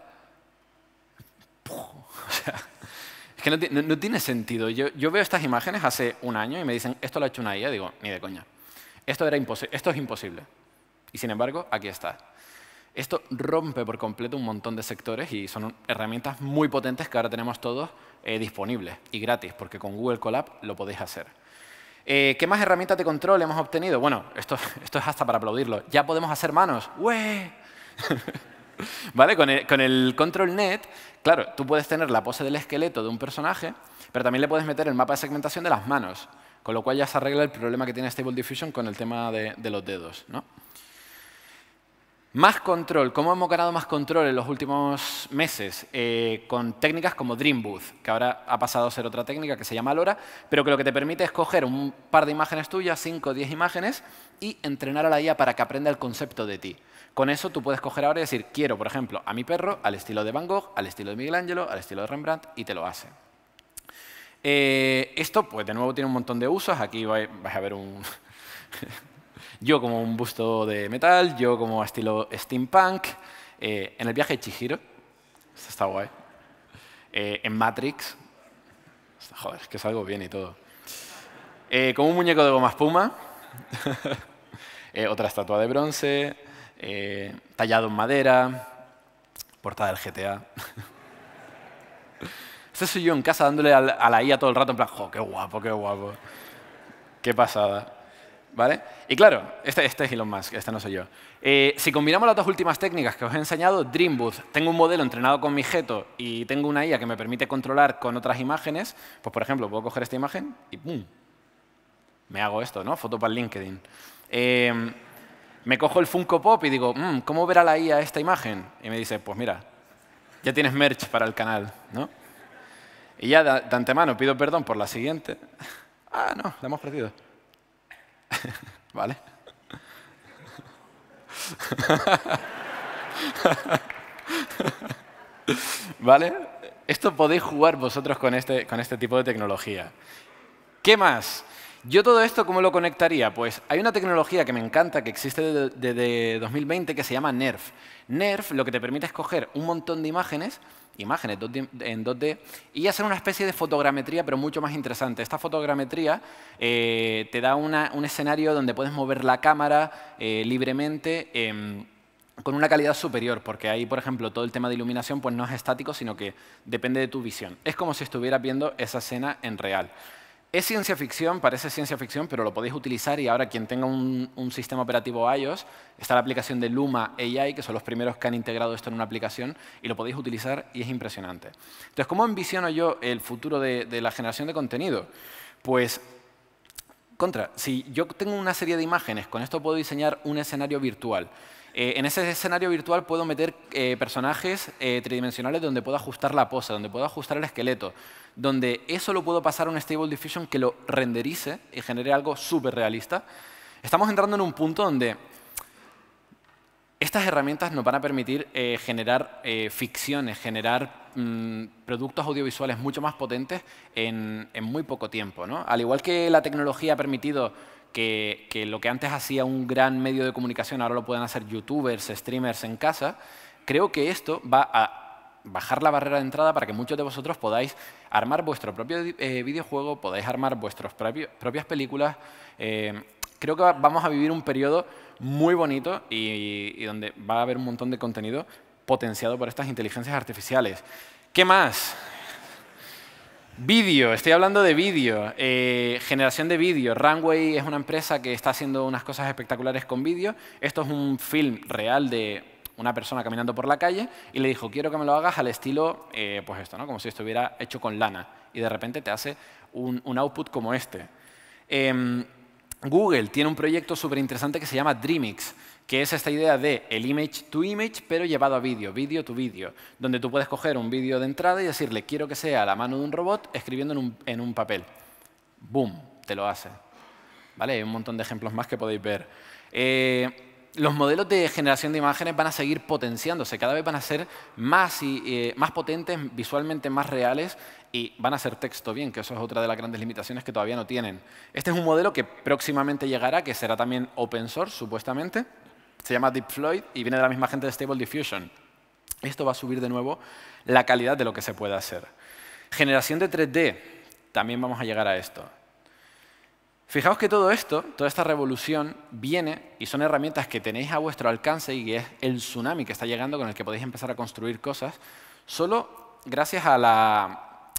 es que no, tiene sentido. Yo, veo estas imágenes hace un año y me dicen, esto lo ha hecho una IA. Digo, ni de coña. Esto, era esto es imposible. Y sin embargo, aquí está. Esto rompe por completo un montón de sectores y son herramientas muy potentes que ahora tenemos todos eh, disponibles y gratis, porque con Google Colab lo podéis hacer. Eh, ¿Qué más herramientas de control hemos obtenido? Bueno, esto, [laughs] es hasta para aplaudirlo. Ya podemos hacer manos. [laughs] ¿Vale? Con el, con control net, claro, tú puedes tener la pose del esqueleto de un personaje, pero también le puedes meter el mapa de segmentación de las manos, con lo cual ya se arregla el problema que tiene Stable Diffusion con el tema de, de los dedos. ¿no? Más control. ¿Cómo hemos ganado más control en los últimos meses? Eh, con técnicas como Dream Booth, que ahora ha pasado a ser otra técnica que se llama Lora, pero que lo que te permite es coger un par de imágenes tuyas, 5 o 10 imágenes, y entrenar a la IA para que aprenda el concepto de ti. Con eso tú puedes coger ahora y decir, quiero, por ejemplo, a mi perro al estilo de Van Gogh, al estilo de Miguel Ángel, al estilo de Rembrandt, y te lo hace. Eh, esto, pues, de nuevo tiene un montón de usos. Aquí vais a ver un... Yo como un busto de metal, yo como estilo steampunk. Eh, en el viaje de Chihiro, esto está guay. Eh, en Matrix, joder, es que salgo bien y todo. Eh, como un muñeco de goma espuma. [laughs] otra estatua de bronce. tallado en madera. Portada del GTA. [laughs] Esto soy yo en casa dándole a la IA todo el rato en plan, jo, qué guapo, qué guapo. Qué pasada. ¿Vale? Y claro, este, este, es Elon Musk, este no soy yo. Eh, si combinamos las dos últimas técnicas que os he enseñado, Dream tengo un modelo entrenado con mi jeto y tengo una IA que me permite controlar con otras imágenes, pues por ejemplo, puedo coger esta imagen y ¡pum! Me hago esto, ¿no? Foto para LinkedIn. Em, me cojo el Funko Pop y digo, mm, ¿cómo verá la IA esta imagen? Y me dice, pues mira, ya tienes merch para el canal, ¿no? Y ya de antemano pido perdón por la siguiente. Ah, no, la hemos perdido. [laughs] ¿Vale? [laughs] ¿Vale? Esto podéis jugar vosotros este, con este, tipo de tecnología. ¿Qué más? Yo todo esto, ¿cómo lo conectaría? Pues hay una tecnología que me encanta, que existe desde 2020, que se llama NERF. NERF lo que te permite es coger un montón de imágenes imágenes en 2D y hacer una especie de fotogrametría, pero mucho más interesante. Esta fotogrametría eh, te da un escenario donde puedes mover la cámara eh, libremente em, con una calidad superior, porque ahí, por ejemplo, todo el tema de iluminación pues, no es estático, sino que depende de tu visión. Es como si estuvieras viendo esa escena en real. Es ciencia ficción, parece ciencia ficción, pero lo podéis utilizar y ahora quien tenga un, sistema operativo iOS, está la aplicación de Luma AI, que son los primeros que han integrado esto en una aplicación, y lo podéis utilizar y es impresionante. Entonces, ¿cómo envisiono yo el futuro de, de la generación de contenido? Pues, contra, si yo tengo una serie de imágenes, con esto puedo diseñar un escenario virtual. Eh, en ese escenario virtual puedo meter eh, personajes eh, tridimensionales donde puedo ajustar la posa, donde puedo ajustar el esqueleto, donde eso lo puedo pasar a un Stable Diffusion que lo renderice y genere algo súper realista. Estamos entrando en un punto donde estas herramientas nos van a permitir generar ficciones, generar mm, productos audiovisuales mucho más potentes en, muy poco tiempo. Al igual que la tecnología ha permitido que, lo que antes hacía un gran medio de comunicación ahora lo pueden hacer youtubers, streamers en casa, creo que esto va a bajar la barrera de entrada para que muchos de vosotros podáis armar vuestro propio eh, videojuego, podáis armar vuestras propias películas. Eh, creo que vamos a vivir un periodo muy bonito y, y donde va a haber un montón de contenido potenciado por estas inteligencias artificiales. ¿Qué más? Vídeo, estoy hablando de vídeo, eh, generación de vídeo. Runway es una empresa que está haciendo unas cosas espectaculares con vídeo. Esto es un film real de una persona caminando por la calle y le dijo, quiero que me lo hagas al estilo, eh, pues esto, ¿no? como si estuviera hecho con lana. Y de repente te hace un, output como este. Em, Google tiene un proyecto súper interesante que se llama Dreamix que es esta idea de el image to image, pero llevado a vídeo, vídeo to vídeo, donde tú puedes coger un vídeo de entrada y decirle quiero que sea a la mano de un robot escribiendo en un, papel. ¡Boom! Te lo hace. ¿Vale? Hay un montón de ejemplos más que podéis ver. Eh, los modelos de generación de imágenes van a seguir potenciándose, cada vez van a ser más, eh, más potentes, visualmente más reales y van a ser texto bien, que eso es otra de las grandes limitaciones que todavía no tienen. Este es un modelo que próximamente llegará, que será también open source, supuestamente. Se llama Deep Floyd y viene de la misma gente de Stable Diffusion. Esto va a subir de nuevo la calidad de lo que se puede hacer. Generación de 3D, también vamos a llegar a esto. Fijaos que todo esto, toda esta revolución, viene y son herramientas que tenéis a vuestro alcance y que es el tsunami que está llegando con el que podéis empezar a construir cosas, solo gracias a la,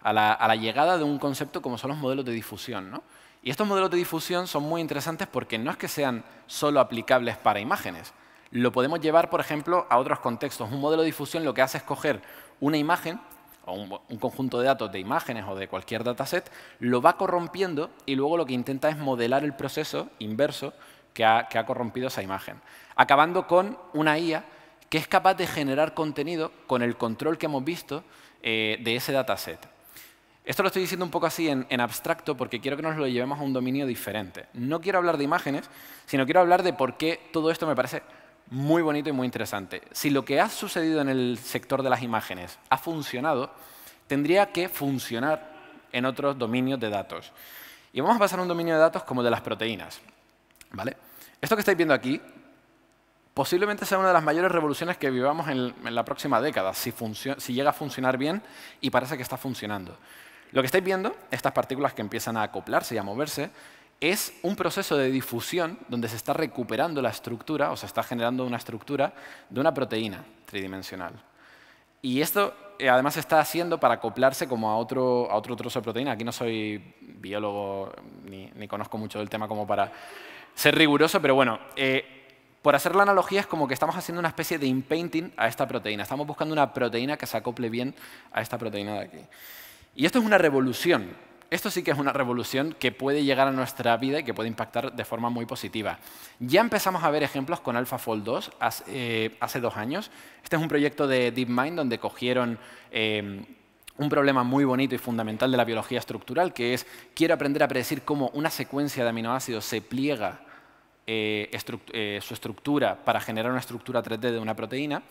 a la llegada de un concepto como son los modelos de difusión. ¿no? Y estos modelos de difusión son muy interesantes porque no es que sean solo aplicables para imágenes. Lo podemos llevar, por ejemplo, a otros contextos. Un modelo de difusión lo que hace es coger una imagen o un, conjunto de datos de imágenes o de cualquier dataset, lo va corrompiendo y luego lo que intenta es modelar el proceso inverso que ha, corrompido esa imagen. Acabando con una IA que es capaz de generar contenido con el control que hemos visto eh, de ese dataset. Esto lo estoy diciendo un poco así en, abstracto porque quiero que nos lo llevemos a un dominio diferente. No quiero hablar de imágenes, sino quiero hablar de por qué todo esto me parece muy bonito y muy interesante. Si lo que ha sucedido en el sector de las imágenes ha funcionado, tendría que funcionar en otros dominios de datos. Y vamos a pasar a un dominio de datos como de las proteínas. ¿Vale? Esto que estáis viendo aquí posiblemente sea una de las mayores revoluciones que vivamos en, la próxima década, si llega a funcionar bien y parece que está funcionando. Lo que estáis viendo, estas partículas que empiezan a acoplarse y a moverse, es un proceso de difusión donde se está recuperando la estructura, o se está generando una estructura de una proteína tridimensional. Y esto eh, además se está haciendo para acoplarse como a otro, a trozo de proteína. Aquí no soy biólogo ni, conozco mucho del tema como para ser riguroso, pero bueno, eh, por hacer la analogía es como que estamos haciendo una especie de inpainting a esta proteína. Estamos buscando una proteína que se acople bien a esta proteína de aquí. Y esto es una revolución. Esto sí que es una revolución que puede llegar a nuestra vida y que puede impactar de forma muy positiva. Ya empezamos a ver ejemplos con AlphaFold 2 hace, eh, hace dos años. Este es un proyecto de DeepMind donde cogieron eh, un problema muy bonito y fundamental de la biología estructural, que es quiero aprender a predecir cómo una secuencia de aminoácidos se pliega eh, su estructura para generar una estructura 3D de una proteína.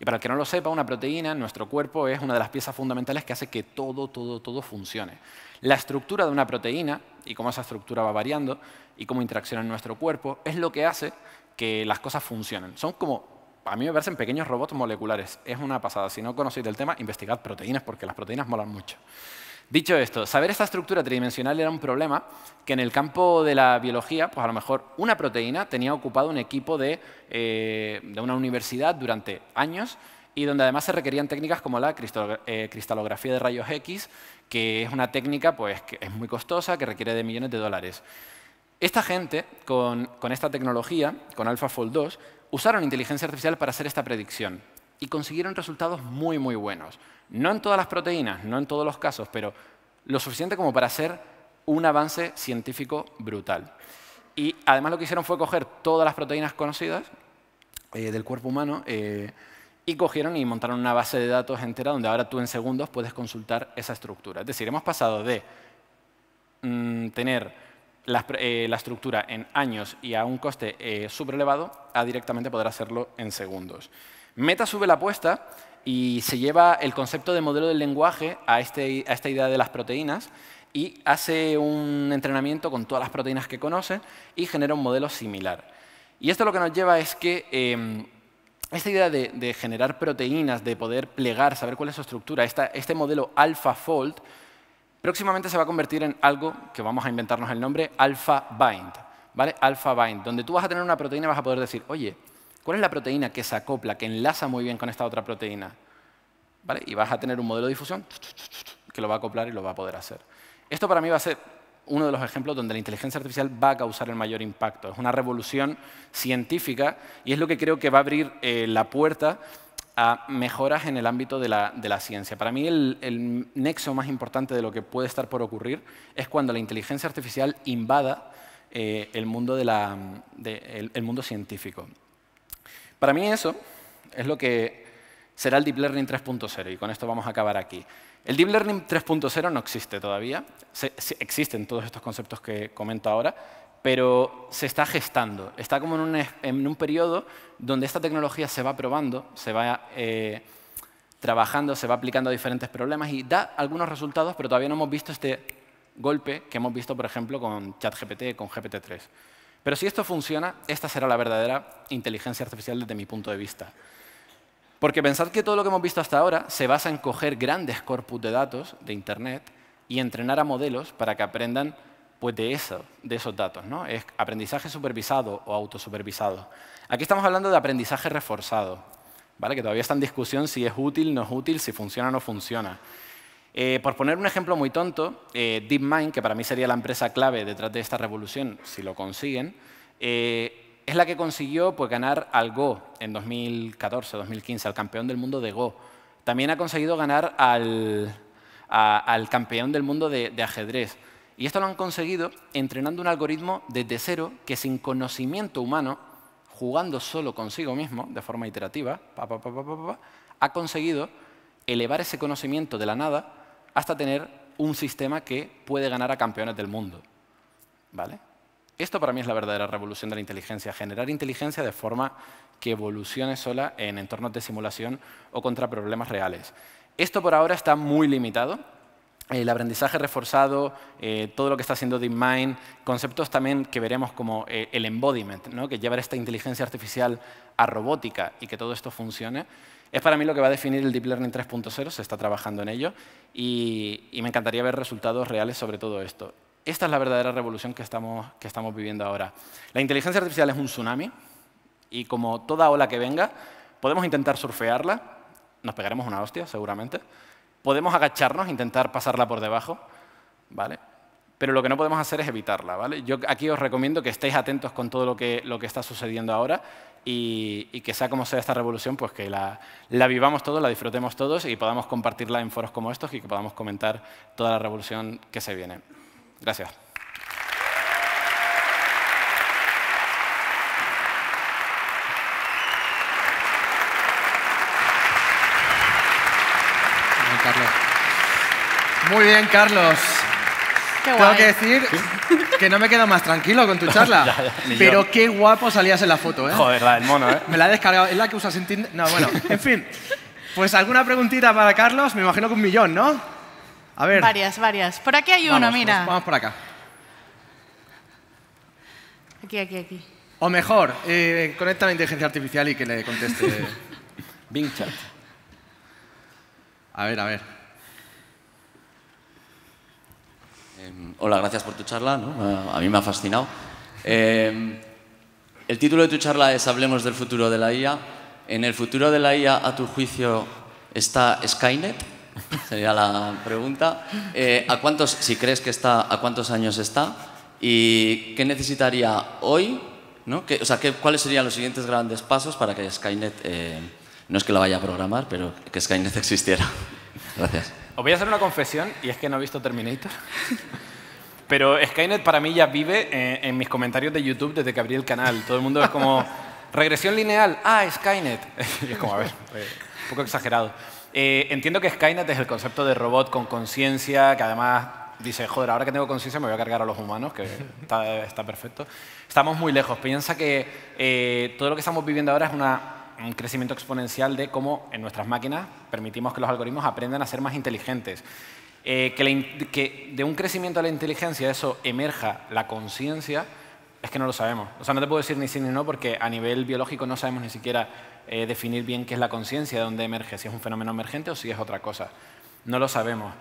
Y para el que no lo sepa, una proteína en nuestro cuerpo es una de las piezas fundamentales que hace que todo, todo, todo funcione. La estructura de una proteína, y cómo esa estructura va variando, y cómo interacciona en nuestro cuerpo, es lo que hace que las cosas funcionen. Son como a mí me parecen pequeños robots moleculares. Es una pasada. Si no conocéis el tema, investigad proteínas porque las proteínas molan mucho. Dicho esto, saber esta estructura tridimensional era un problema que en el campo de la biología, pues a lo mejor una proteína tenía ocupado un equipo de, eh, una universidad durante años y donde además se requerían técnicas como la eh, cristalografía de rayos X, que es una técnica pues, que es muy costosa, que requiere de millones de dólares. Esta gente, con, con esta tecnología, con AlphaFold 2, usaron inteligencia artificial para hacer esta predicción y consiguieron resultados muy, muy buenos. No en todas las proteínas, no en todos los casos, pero lo suficiente como para hacer un avance científico brutal. Y además lo que hicieron fue coger todas las proteínas conocidas eh, del cuerpo humano eh, y cogieron y montaron una base de datos entera donde ahora tú en segundos puedes consultar esa estructura. Es decir, hemos pasado de mm, tener eh, la, estructura en años y a un coste eh, súper elevado a directamente poder hacerlo en segundos. Meta sube la apuesta y se lleva el concepto de modelo del lenguaje este, a, esta idea de las proteínas y hace un entrenamiento con todas las proteínas que conoce y genera un modelo similar. Y esto lo que nos lleva es que em, esta idea de, generar proteínas, de poder plegar, saber cuál es su estructura, este modelo AlphaFold, próximamente se va a convertir en algo que vamos a inventarnos el nombre, AlphaBind. ¿vale? AlphaBind, donde tú vas a tener una proteína y vas a poder decir, oye, ¿Cuál es la proteína que se acopla, que enlaza muy bien con esta otra proteína? ¿Vale? Y vas a tener un modelo de difusión que lo va a acoplar y lo va a poder hacer. Esto para mí va a ser uno de los ejemplos donde la inteligencia artificial va a causar el mayor impacto. Es una revolución científica y es lo que creo que va a abrir eh, la puerta a mejoras en el ámbito de la, ciencia. Para mí el, nexo más importante de lo que puede estar por ocurrir es cuando la inteligencia artificial invada eh, el mundo científico. Para mí eso es lo que será el Deep Learning 3.0 y con esto vamos a acabar aquí. El Deep Learning 3.0 no existe todavía, existen todos estos conceptos que comento ahora, pero se está gestando, está como en un, periodo donde esta tecnología se va probando, se va eh, trabajando, se va aplicando a diferentes problemas y da algunos resultados, pero todavía no hemos visto este golpe que hemos visto, por ejemplo, con ChatGPT, con GPT-3. Pero si esto funciona, esta será la verdadera inteligencia artificial desde mi punto de vista. Porque pensad que todo lo que hemos visto hasta ahora se basa en coger grandes corpus de datos de Internet y entrenar a modelos para que aprendan pues, de, esos datos. ¿no? Es aprendizaje supervisado o autosupervisado. Aquí estamos hablando de aprendizaje reforzado, ¿vale? que todavía está en discusión si es útil, no es útil, si funciona o no funciona. Eh, por poner un ejemplo muy tonto, eh, DeepMind, que para mí sería la empresa clave detrás de esta revolución, si lo consiguen, eh, es la que consiguió pues, ganar al Go en 2014, 2015, al campeón del mundo de Go. También ha conseguido ganar al, campeón del mundo de, ajedrez. Y esto lo han conseguido entrenando un algoritmo desde cero que sin conocimiento humano, jugando solo consigo mismo, de forma iterativa, ha conseguido elevar ese conocimiento de la nada hasta tener un sistema que puede ganar a campeones del mundo. ¿Vale? Esto para mí es la verdadera revolución de la inteligencia, generar inteligencia de forma que evolucione sola en entornos de simulación o contra problemas reales. Esto por ahora está muy limitado, el aprendizaje reforzado, eh, todo lo que está haciendo DeepMind, conceptos también que veremos como eh, el embodiment, que llevar esta inteligencia artificial a robótica y que todo esto funcione, es para mí lo que va a definir el Deep Learning 3.0, se está trabajando en ello, y, me encantaría ver resultados reales sobre todo esto. Esta es la verdadera revolución que estamos viviendo ahora. La inteligencia artificial es un tsunami, y como toda ola que venga, podemos intentar surfearla, nos pegaremos una hostia seguramente, Podemos agacharnos, intentar pasarla por debajo, ¿vale? Pero lo que no podemos hacer es evitarla, ¿vale? Yo aquí os recomiendo que estéis atentos con todo lo que, lo que está sucediendo ahora y, que sea como sea esta revolución, pues que la, vivamos todos, la disfrutemos todos y podamos compartirla en foros como estos y que podamos comentar toda la revolución que se viene. Gracias. Muy bien, Carlos. Qué Tengo que decir que no me quedo más tranquilo con tu [laughs] charla. pero qué guapo salías en la foto, ¿eh? Joder, la del mono, ¿eh? me la he descargado. Es la que usas en Tinder. No, bueno, [laughs] en fin. Pues alguna preguntita para Carlos, me imagino que un millón, ¿no? A ver. Varias, varias. Por aquí hay uno, mira. vamos por acá. Aquí, aquí, aquí. O mejor, eh, conecta la inteligencia artificial y que le conteste. [laughs] Bing chat. A ver, a ver. Em, hola, gracias por tu charla, a mí me ha fascinado. Em, el título de tu charla es Hablemos del futuro de la IA. ¿En el futuro de la IA, a tu juicio, está Skynet? Sería la pregunta. Eh, ¿A cuántos, si crees que está, a cuántos años está? ¿Y qué necesitaría hoy? o sea, ¿cuáles serían los siguientes grandes pasos para que Skynet, eh, no es que la vaya a programar, pero que Skynet existiera? [laughs] Gracias. Os voy a hacer una confesión, y es que no he visto Terminator. Pero Skynet para mí ya vive eh, en, mis comentarios de YouTube desde que abrí el canal. Todo el mundo es como, regresión lineal, ah, Skynet. [laughs] es como, a ver, eh, un poco exagerado. Eh, entiendo que Skynet es el concepto de robot con conciencia, que además dice, joder, ahora que tengo conciencia me voy a cargar a los humanos, que está, perfecto. Estamos muy lejos. Piensa que todo lo que estamos viviendo ahora es una un crecimiento exponencial de cómo en nuestras máquinas permitimos que los algoritmos aprendan a ser más inteligentes. Eh, que, que, de un crecimiento de la inteligencia eso emerja la conciencia, es que no lo sabemos. O sea, no te puedo decir ni sí ni no porque a nivel biológico no sabemos ni siquiera eh, definir bien qué es la conciencia, de dónde emerge, si es un fenómeno emergente o si es otra cosa. No lo sabemos.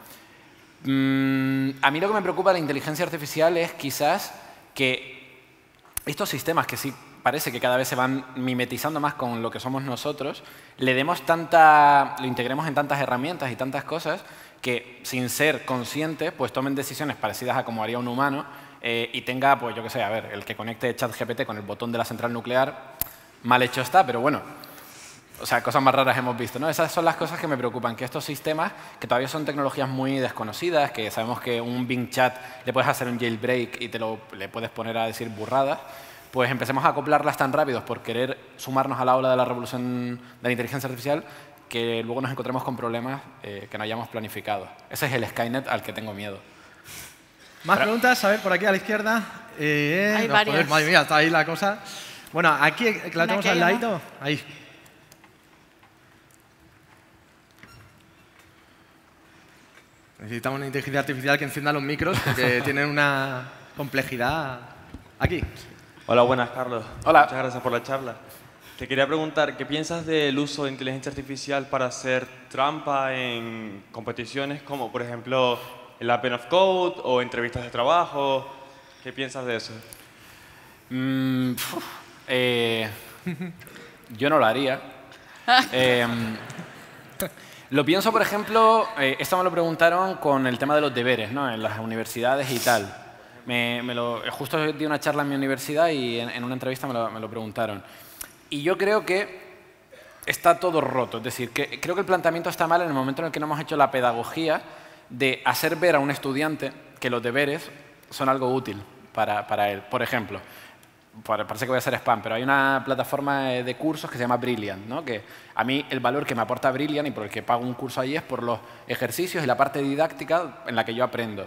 Mm, a mí lo que me preocupa de la inteligencia artificial es quizás que estos sistemas que sí parece que cada vez se van mimetizando más con lo que somos nosotros, le demos tanta, lo integremos en tantas herramientas y tantas cosas que sin ser conscientes, pues tomen decisiones parecidas a como haría un humano eh, y tenga, pues yo qué sé, a ver, el que conecte ChatGPT con el botón de la central nuclear, mal hecho está, pero bueno, o sea, cosas más raras hemos visto, ¿no? Esas son las cosas que me preocupan, que estos sistemas, que todavía son tecnologías muy desconocidas, que sabemos que un Bing Chat le puedes hacer un jailbreak y te lo, le puedes poner a decir burradas, pues empecemos a acoplarlas tan rápido por querer sumarnos a la ola de la revolución de la inteligencia artificial que luego nos encontremos con problemas eh, que no hayamos planificado. Ese es el Skynet al que tengo miedo. Más preguntas, a ver, por aquí a la izquierda. Eh, hay madre mía, está ahí la cosa. Bueno, aquí la tenemos al ladito. Ahí. Necesitamos una inteligencia artificial que encienda los micros porque [laughs] tienen una complejidad. Aquí. Hola, buenas, Carlos. Hola. Muchas gracias por la charla. Te quería preguntar, ¿qué piensas del uso de inteligencia artificial para hacer trampa en competiciones como, por ejemplo, el pen of Code o entrevistas de trabajo? ¿Qué piensas de eso? Mm, eh, [laughs] yo no lo haría. [laughs] Em, lo pienso, por ejemplo, eh, esto me lo preguntaron con el tema de los deberes, ¿no? En las universidades y tal. Me, lo, justo di una charla en mi universidad y en, una entrevista me lo, preguntaron. Y yo creo que está todo roto. Es decir, que creo que el planteamiento está mal en el momento en el que no hemos hecho la pedagogía de hacer ver a un estudiante que los deberes son algo útil para, él. Por ejemplo, parece que voy a hacer spam, pero hay una plataforma eh, de cursos que se llama Brilliant, ¿no? que a mí el valor que me aporta Brilliant y por el que pago un curso allí es por los ejercicios y la parte didáctica en la que yo aprendo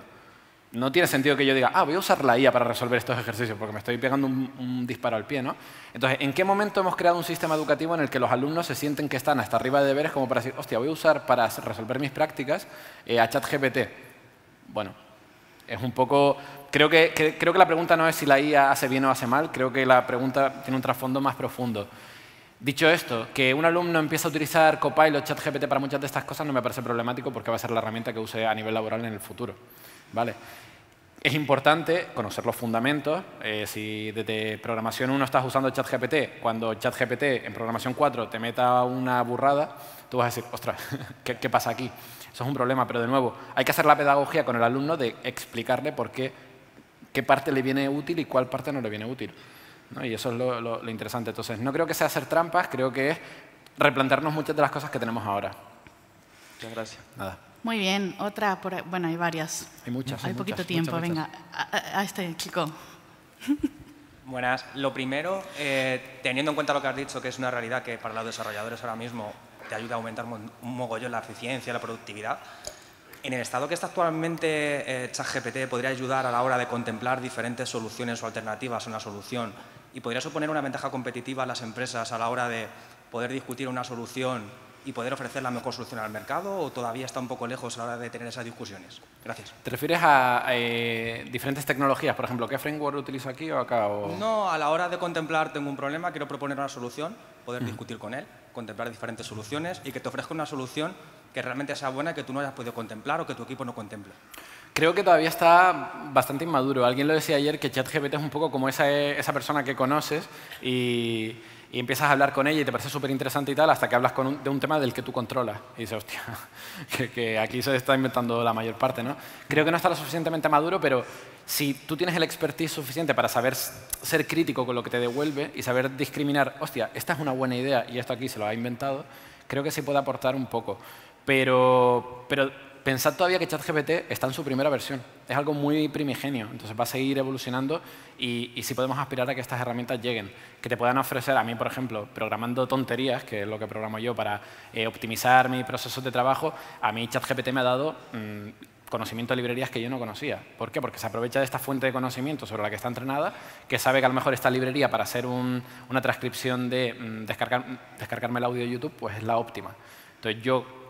no tiene sentido que yo diga, ah, voy a usar la IA para resolver estos ejercicios, porque me estoy pegando un, disparo al pie, ¿no? Entonces, ¿en qué momento hemos creado un sistema educativo en el que los alumnos se sienten que están hasta arriba de deberes como para decir, hostia, voy a usar para resolver mis prácticas eh, a ChatGPT? Bueno, es un poco... Creo creo que la pregunta no es si la IA hace bien o hace mal, creo que la pregunta tiene un trasfondo más profundo. Dicho esto, que un alumno empiece a utilizar Copilot, ChatGPT para muchas de estas cosas no me parece problemático porque va a ser la herramienta que use a nivel laboral en el futuro. ¿vale? Es importante conocer los fundamentos. Eh, si desde programación 1 estás usando ChatGPT, cuando ChatGPT en programación 4 te meta una burrada, tú vas a decir, ostras, [laughs] ¿qué, ¿qué, pasa aquí? Eso es un problema, pero de nuevo, hay que hacer la pedagogía con el alumno de explicarle por qué, qué parte le viene útil y cuál parte no le viene útil. Y eso es lo, interesante. Entonces, no creo que sea hacer trampas, creo que es replantearnos muchas de las cosas que tenemos ahora. Muchas gracias. Nada. Muy bien, otra, bueno, hay varias. Hay muchas. Hay, poquito tiempo, venga, A, este chico. [laughs] Buenas. Lo primero, eh, teniendo en cuenta lo que has dicho, que es una realidad que para los desarrolladores ahora mismo te ayuda a aumentar un mogollón la eficiencia, la productividad, en el estado que está actualmente eh, ChatGPT podría ayudar a la hora de contemplar diferentes soluciones o alternativas a una solución y podría suponer una ventaja competitiva a las empresas a la hora de poder discutir una solución y poder ofrecer la mejor solución al mercado o todavía está un poco lejos a la hora de tener esas discusiones? Gracias. ¿Te refieres a eh, diferentes tecnologías? Por ejemplo, ¿qué framework utilizo aquí o acá? No, a la hora de contemplar tengo un problema, quiero proponer una solución, poder discutir con él, contemplar diferentes soluciones y que te ofrezca una solución que realmente sea buena y que tú no hayas podido contemplar o que tu equipo no contemple creo que todavía está bastante inmaduro. Alguien lo decía ayer que ChatGPT es un poco como esa, esa persona que conoces y, y, empiezas a hablar con ella y te parece súper interesante y tal, hasta que hablas con un, de un tema del que tú controlas. Y dices, hostia, [laughs] que, que, aquí se está inventando la mayor parte, ¿no? Creo que no está lo suficientemente maduro, pero si tú tienes el expertise suficiente para saber ser crítico con lo que te devuelve y saber discriminar, hostia, esta es una buena idea y esto aquí se lo ha inventado, creo que sí puede aportar un poco. Pero, pero Pensad todavía que ChatGPT está en su primera versión. Es algo muy primigenio, entonces va a seguir evolucionando y, si podemos aspirar a que estas herramientas lleguen, que te puedan ofrecer, a mí por ejemplo, programando tonterías, que es lo que programo yo para eh, optimizar mis procesos de trabajo, a mí ChatGPT me ha dado mm, conocimiento de librerías que yo no conocía. ¿Por qué? Porque se aprovecha de esta fuente de conocimiento sobre la que está entrenada, que sabe que a lo mejor esta librería para hacer una transcripción de mm, descargarme el audio de YouTube, pues es la óptima. Entonces yo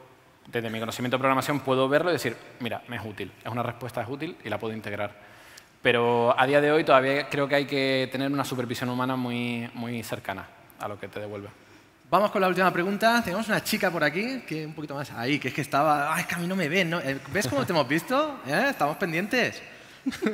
desde mi conocimiento de programación puedo verlo y decir, mira, me es útil, es una respuesta, es útil y la puedo integrar. Pero a día de hoy todavía creo que hay que tener una supervisión humana muy, muy cercana a lo que te devuelve. Vamos con la última pregunta. Tenemos una chica por aquí, que un poquito más ahí, que es que estaba, ay, ah, es que a mí no me ven, ¿no? Eh, ¿Ves cómo te hemos visto? ¿Eh? Estamos pendientes. [laughs]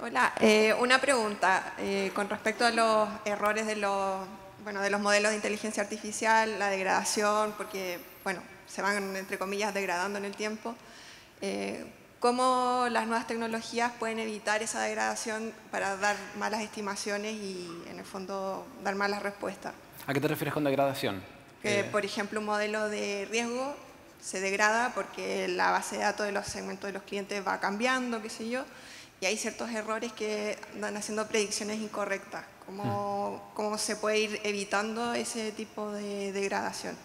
Hola, eh, una pregunta con respecto a los errores de los bueno, de los modelos de inteligencia artificial, la degradación, porque bueno, se van, entre comillas, degradando en el tiempo. Eh, ¿Cómo las nuevas tecnologías pueden evitar esa degradación para dar malas estimaciones y, en el fondo, dar malas respuestas? ¿A qué te refieres con degradación? Que, eh, por ejemplo, un modelo de riesgo se degrada porque la base de datos de los segmentos de los clientes va cambiando, qué sé yo, y hay ciertos errores que andan haciendo predicciones incorrectas. ¿Cómo, ¿Cómo, se puede ir evitando ese tipo de degradación?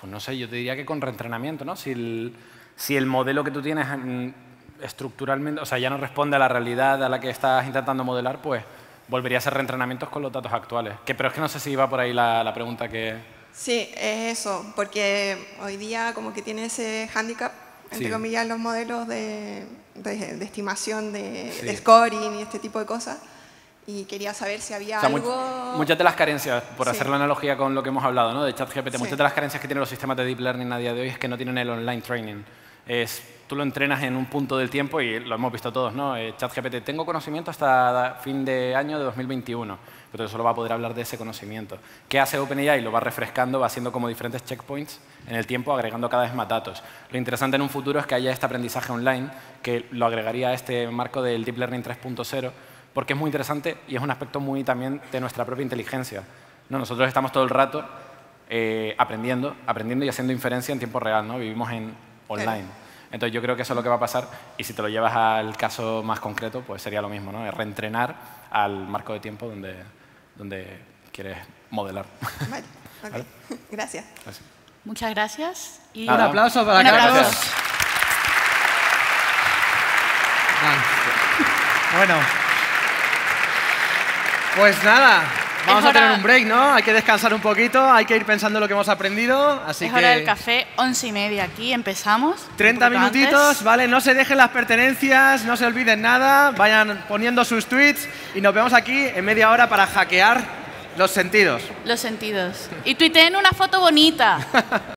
Pues no sé, yo te diría que con reentrenamiento, ¿no? Si el, si el modelo que tú tienes mm, estructuralmente, o sea, ya no responde a la realidad a la que estás intentando modelar, pues volvería a hacer reentrenamientos con los datos actuales. Que, pero es que no sé si iba por ahí la, la pregunta que... Sí, es eso, porque hoy día como que tiene ese hándicap, entre comillas, los modelos de, de, estimación, de scoring y este tipo de cosas y quería saber si había algo... Muchas de las carencias, por hacer la analogía con lo que hemos hablado ¿no? de ChatGPT, muchas de las carencias que tienen los sistemas de Deep Learning a día de hoy es que no tienen el online training. Es, tú lo entrenas en un punto del tiempo y lo hemos visto todos, ¿no? Eh, ChatGPT, tengo conocimiento hasta fin de año de 2021, pero solo va a poder hablar de ese conocimiento. ¿Qué hace OpenAI? Lo va refrescando, va haciendo como diferentes checkpoints en el tiempo, agregando cada vez más datos. Lo interesante en un futuro es que haya este aprendizaje online, que lo agregaría a este marco del Deep Learning 3.0, porque es muy interesante y es un aspecto muy también de nuestra propia inteligencia. ¿no? Nosotros estamos todo el rato eh, aprendiendo, aprendiendo y haciendo inferencia en tiempo real, ¿no? vivimos en online. Entonces yo creo que eso es lo que va a pasar y si te lo llevas al caso más concreto, pues sería lo mismo, ¿no? Es reentrenar al marco de tiempo donde, donde quieres modelar. [laughs] Gracias. Muchas gracias. Y... Un aplauso para Carlos. Bueno. Pues nada, vamos a tener un break, ¿no? Hay que descansar un poquito, hay que ir pensando lo que hemos aprendido. Así es que... hora café, once y media aquí, empezamos. 30 minutitos, ¿vale? No se dejen las pertenencias, no se olviden nada, vayan poniendo sus tweets y nos vemos aquí en media hora para hackear los sentidos. Los sentidos. Y tuiteen una foto bonita. [laughs]